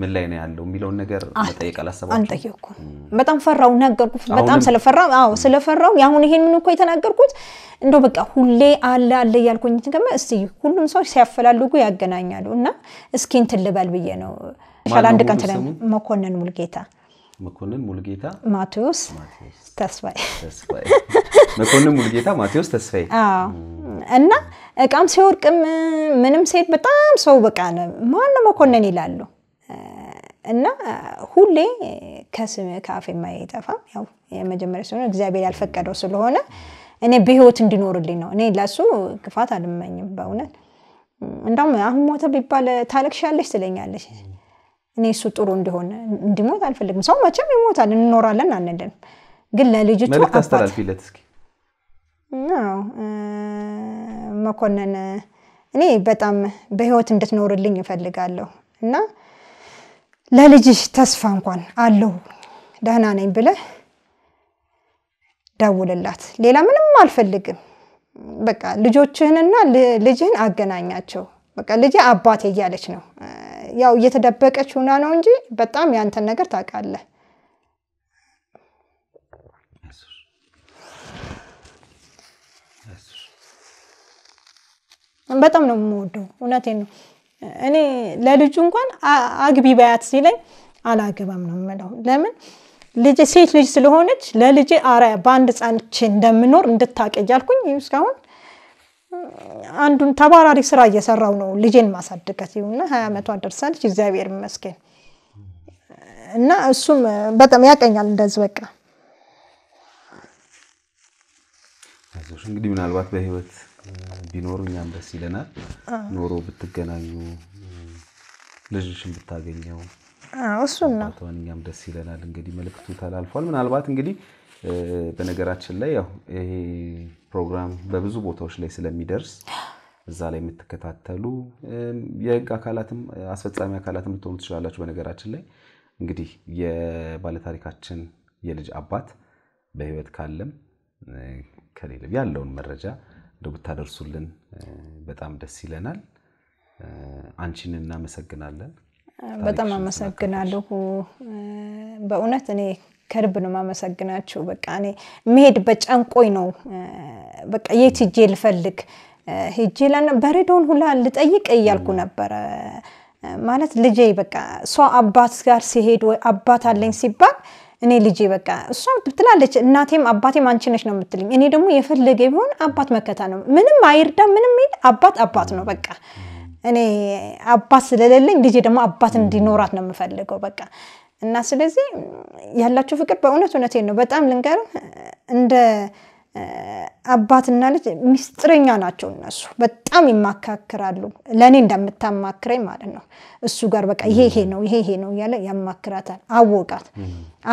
ምን ላይ ነው ያለው የሚለውን ነገር መጠየቅ አላሰባችሁም? አልጠየኩም። በጣም ፈራው ነገርኩት። በጣም ስለፈራው አዎ፣ ስለፈራው ያሁን ይሄንን እኮ የተናገርኩት እንደ በቃ ሁሌ አለ አለ እያልኩኝ ከመ እስ ሁሉም ሰው ሲያፈላልጉ ያገናኛሉ እና እስኪ እንትን ልበል ብዬ ነው ሻል አንድ ቀን መኮንን ሙልጌታ መኮንን ሙልጌታ ማቴዎስ ተስፋዬ ተስፋዬ መኮንን ሙሉጌታ ማቴዎስ ተስፋዬ እና እቃም ሲወርቅም ምንም ሴት በጣም ሰው በቃ ማነው መኮንን ይላሉ እና ሁሌ ከስም ከአፌ የማይጠፋ ያው የመጀመሪያ ስለሆነ እግዚአብሔር ያልፈቀደው ስለሆነ እኔ በህይወት እንዲኖርልኝ ነው። እኔ ለሱ ክፋት አልመኝም በእውነት እንዳውም አሁን ሞተ ቢባል ታለቅሻለች ትለኛለች። እኔ እሱ ጥሩ እንዲሆን እንዲሞት አልፈልግም። ሰው መቼም ይሞታል፣ እንኖራለን አንልም። ግን ለልጅቱ መልዕክት አስተላልፊለት እስኪ። መኮንን እኔ በጣም በህይወት እንድትኖርልኝ እፈልጋለሁ እና ለልጅሽ ተስፋ እንኳን አለሁ ደህና ነኝ ብለህ ደውልላት። ሌላ ምንም አልፈልግም። በቃ ልጆችህንና ልጅህን አገናኛቸው። በቃ ልጄ አባቴ እያለች ነው ያው እየተደበቀች ሁና ነው እንጂ በጣም ያንተን ነገር ታውቃለህ። በጣም ነው የምወደው። እውነቴ ነው። እኔ ለልጁ እንኳን አግቢ በያት ሲለኝ አላገባም ነው የምለው። ለምን ልጅ ሴት ልጅ ስለሆነች ለልጅ አርአያ በአንድ ህፃንቼ እንደምኖር እንድታውቅ እያልኩኝ እስካሁን አንዱን ተባራሪ ስራ እየሰራው ነው ልጄን ማሳደጋት ይሁና ሀያ ዓመቷ ደርሳለች። እግዚአብሔር ይመስገን እና እሱም በጣም ያቀኛል እንደዚህ በቃ እንግዲህ ምናልባት በህይወት ቢኖሩ እኛም ደስ ይለናል። ኖሮ ብትገናኙ ልጅሽን ብታገኘው እሱን ነው እኛም ደስ ይለናል። እንግዲህ መልክቱ ተላልፏል። ምናልባት እንግዲህ በነገራችን ላይ ያው ይሄ ፕሮግራም በብዙ ቦታዎች ላይ ስለሚደርስ እዛ ላይ የምትከታተሉ የህግ አካላትም አስፈጻሚ አካላትም ልትሆኑ ትችላላችሁ። በነገራችን ላይ እንግዲህ የባለታሪካችን የልጅ አባት በህይወት ካለም ከሌለም ያለውን መረጃ እንደው ብታደርሱልን በጣም ደስ ይለናል። አንቺን እናመሰግናለን። በጣም አመሰግናለሁ። በእውነት እኔ ከልብ ነው የማመሰግናችሁ። በቃ እኔ መሄድ ጨንቆኝ ነው። በቃ የት ሂጄ ልፈልግ ሄጄ በሬዲዮን ሁላ ልጠይቅ እያልኩ ነበረ። ማለት ልጄ በቃ ሰው አባት ጋር ሲሄድ ወይ አባት አለኝ ሲባል እኔ ልጄ በቃ እሷ ትላለች፣ እናቴም አባቴም አንቺ ነሽ ነው የምትልኝ። እኔ ደግሞ የፈለገ ቢሆን አባት መከታ ነው። ምንም አይርዳ ምንም ሚል አባት አባት ነው በቃ። እኔ አባት ስለሌለኝ ልጄ ደግሞ አባት እንዲኖራት ነው የምፈልገው በቃ እና ስለዚህ ያላችሁ ፍቅር በእውነት እውነቴን ነው በጣም ልንገር እንደ አባትና ልጅ ሚስጥረኛ ናቸው። እነሱ በጣም ይማካክራሉ። ለእኔ እንደምታማክረኝ ማለት ነው። እሱ ጋር በቃ ይሄ ይሄ ነው ይሄ ይሄ ነው እያለ ያማክራታል። አወቃት፣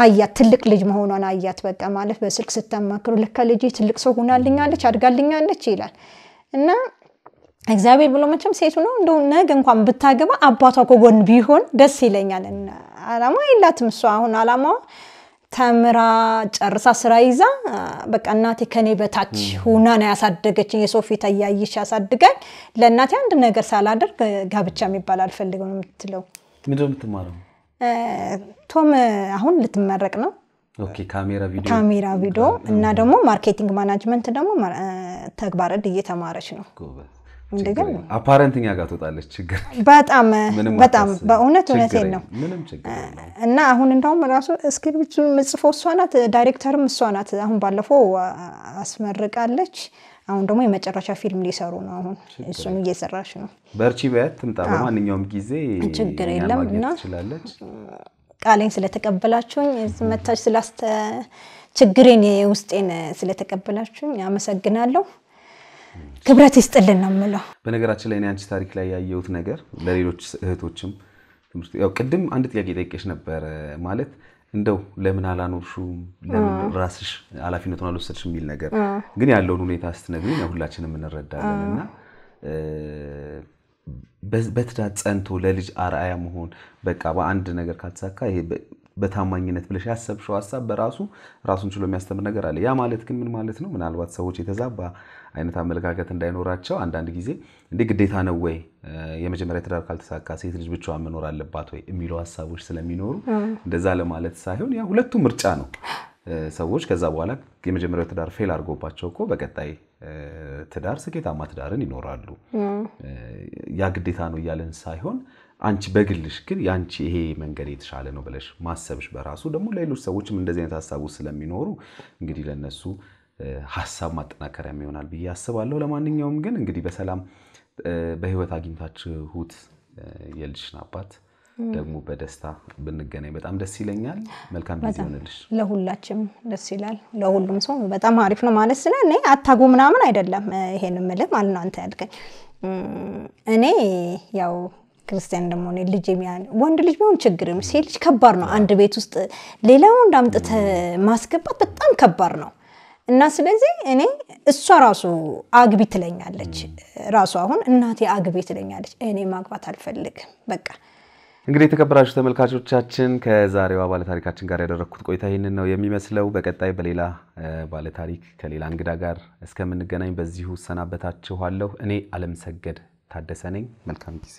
አያት፣ ትልቅ ልጅ መሆኗን አያት። በቃ ማለት በስልክ ስታማክሩ ልከ ልጅ ትልቅ ሰው ሆናልኛለች፣ አድጋልኛለች ይላል እና እግዚአብሔር ብሎ መቼም ሴቱ ነው እንደ ነገ እንኳን ብታገባ አባቷ ከጎን ቢሆን ደስ ይለኛል። አላማ የላትም እሷ አሁን አላማዋ ተምራ ጨርሳ ስራ ይዛ በቃ እናቴ ከኔ በታች ሁና ነው ያሳደገችን። የሰው ፊት እያየሽ ያሳድጋኝ። ለእናቴ አንድ ነገር ሳላደርግ ጋብቻ የሚባል አልፈልግም የምትለው ምንድን የምትማረው? ቶም አሁን ልትመረቅ ነው። ካሜራ ቪዲዮ እና ደግሞ ማርኬቲንግ ማናጅመንት ደግሞ ተግባረ እየተማረች ነው። አፓረንት እኛ ጋር ትወጣለች። ችግር በጣም በጣም በእውነት እውነቴን ነው። እና አሁን እንዳውም ራሱ እስክሪብቱ ምጽፎ እሷ ናት፣ ዳይሬክተርም እሷ ናት። አሁን ባለፈው አስመርቃለች። አሁን ደግሞ የመጨረሻ ፊልም ሊሰሩ ነው። አሁን እሱም እየሰራች ነው። በርቺ በያት ትምጣ፣ በማንኛውም ጊዜ ችግር የለም እና ቃሌን ስለተቀበላችሁኝ መታች ስላስተ ችግሬን የውስጤን ስለተቀበላችሁኝ አመሰግናለሁ። ክብረት ይስጥልን ነው የምለው። በነገራችን ላይ አንቺ ታሪክ ላይ ያየሁት ነገር ለሌሎች እህቶችም ያው ቅድም አንድ ጥያቄ ጠይቄሽ ነበር ማለት እንደው ለምን አላኖርሽውም ለምን ራስሽ ኃላፊነቱን አልወሰድሽ የሚል ነገር ግን ያለውን ሁኔታ ስትነግሪኝ ሁላችንም እንረዳለን እና በትዳር ጸንቶ ለልጅ አርአያ መሆን በቃ በአንድ ነገር ካልተሳካ በታማኝነት ብለሽ ያሰብሽው ሀሳብ በራሱ ራሱን ችሎ የሚያስተምር ነገር አለ። ያ ማለት ግን ምን ማለት ነው? ምናልባት ሰዎች የተዛባ አይነት አመለካከት እንዳይኖራቸው አንዳንድ ጊዜ እንደ ግዴታ ነው ወይ የመጀመሪያ ትዳር ካልተሳካ ሴት ልጅ ብቻዋን መኖር አለባት ወይ የሚሉ ሀሳቦች ስለሚኖሩ እንደዛ ለማለት ሳይሆን ያ ሁለቱ ምርጫ ነው። ሰዎች ከዛ በኋላ የመጀመሪያው ትዳር ፌል አድርጎባቸው እኮ በቀጣይ ትዳር ስኬታማ ትዳርን ይኖራሉ። ያ ግዴታ ነው እያለን ሳይሆን አንቺ በግልሽ ግን የአንቺ ይሄ መንገድ የተሻለ ነው ብለሽ ማሰብሽ በራሱ ደግሞ ሌሎች ሰዎችም እንደዚህ አይነት ሀሳቦች ስለሚኖሩ እንግዲህ ለነሱ ሀሳብ ማጠናከሪያም ይሆናል ብዬ አስባለሁ። ለማንኛውም ግን እንግዲህ በሰላም በህይወት አግኝታችሁት የልጅሽን አባት ደግሞ በደስታ ብንገናኝ በጣም ደስ ይለኛል። መልካም ጊዜ ሆንልሽ። ለሁላችም ደስ ይላል። ለሁሉም ሰው በጣም አሪፍ ነው ማለት ስለ እኔ አታጉ ምናምን አይደለም። ይሄን ምልም ማለት ነው አንተ ያልከኝ እኔ ያው ክርስቲያን ደሞ ልጅ የሚያል ወንድ ልጅ ቢሆን ችግርም ሴት ልጅ ከባድ ነው። አንድ ቤት ውስጥ ሌላ ወንድ አምጥተህ ማስገባት በጣም ከባድ ነው። እና ስለዚህ እኔ እሷ ራሱ አግቢ ትለኛለች። ራሱ አሁን እናቴ አግቢ ትለኛለች። እኔ ማግባት አልፈልግም። በቃ እንግዲህ የተከበራችሁ ተመልካቾቻችን ከዛሬዋ ባለታሪካችን ጋር ያደረግኩት ቆይታ ይህንን ነው የሚመስለው። በቀጣይ በሌላ ባለታሪክ ከሌላ እንግዳ ጋር እስከምንገናኝ በዚሁ እሰናበታችኋለሁ። እኔ አለምሰገድ ታደሰ ነኝ። መልካም ጊዜ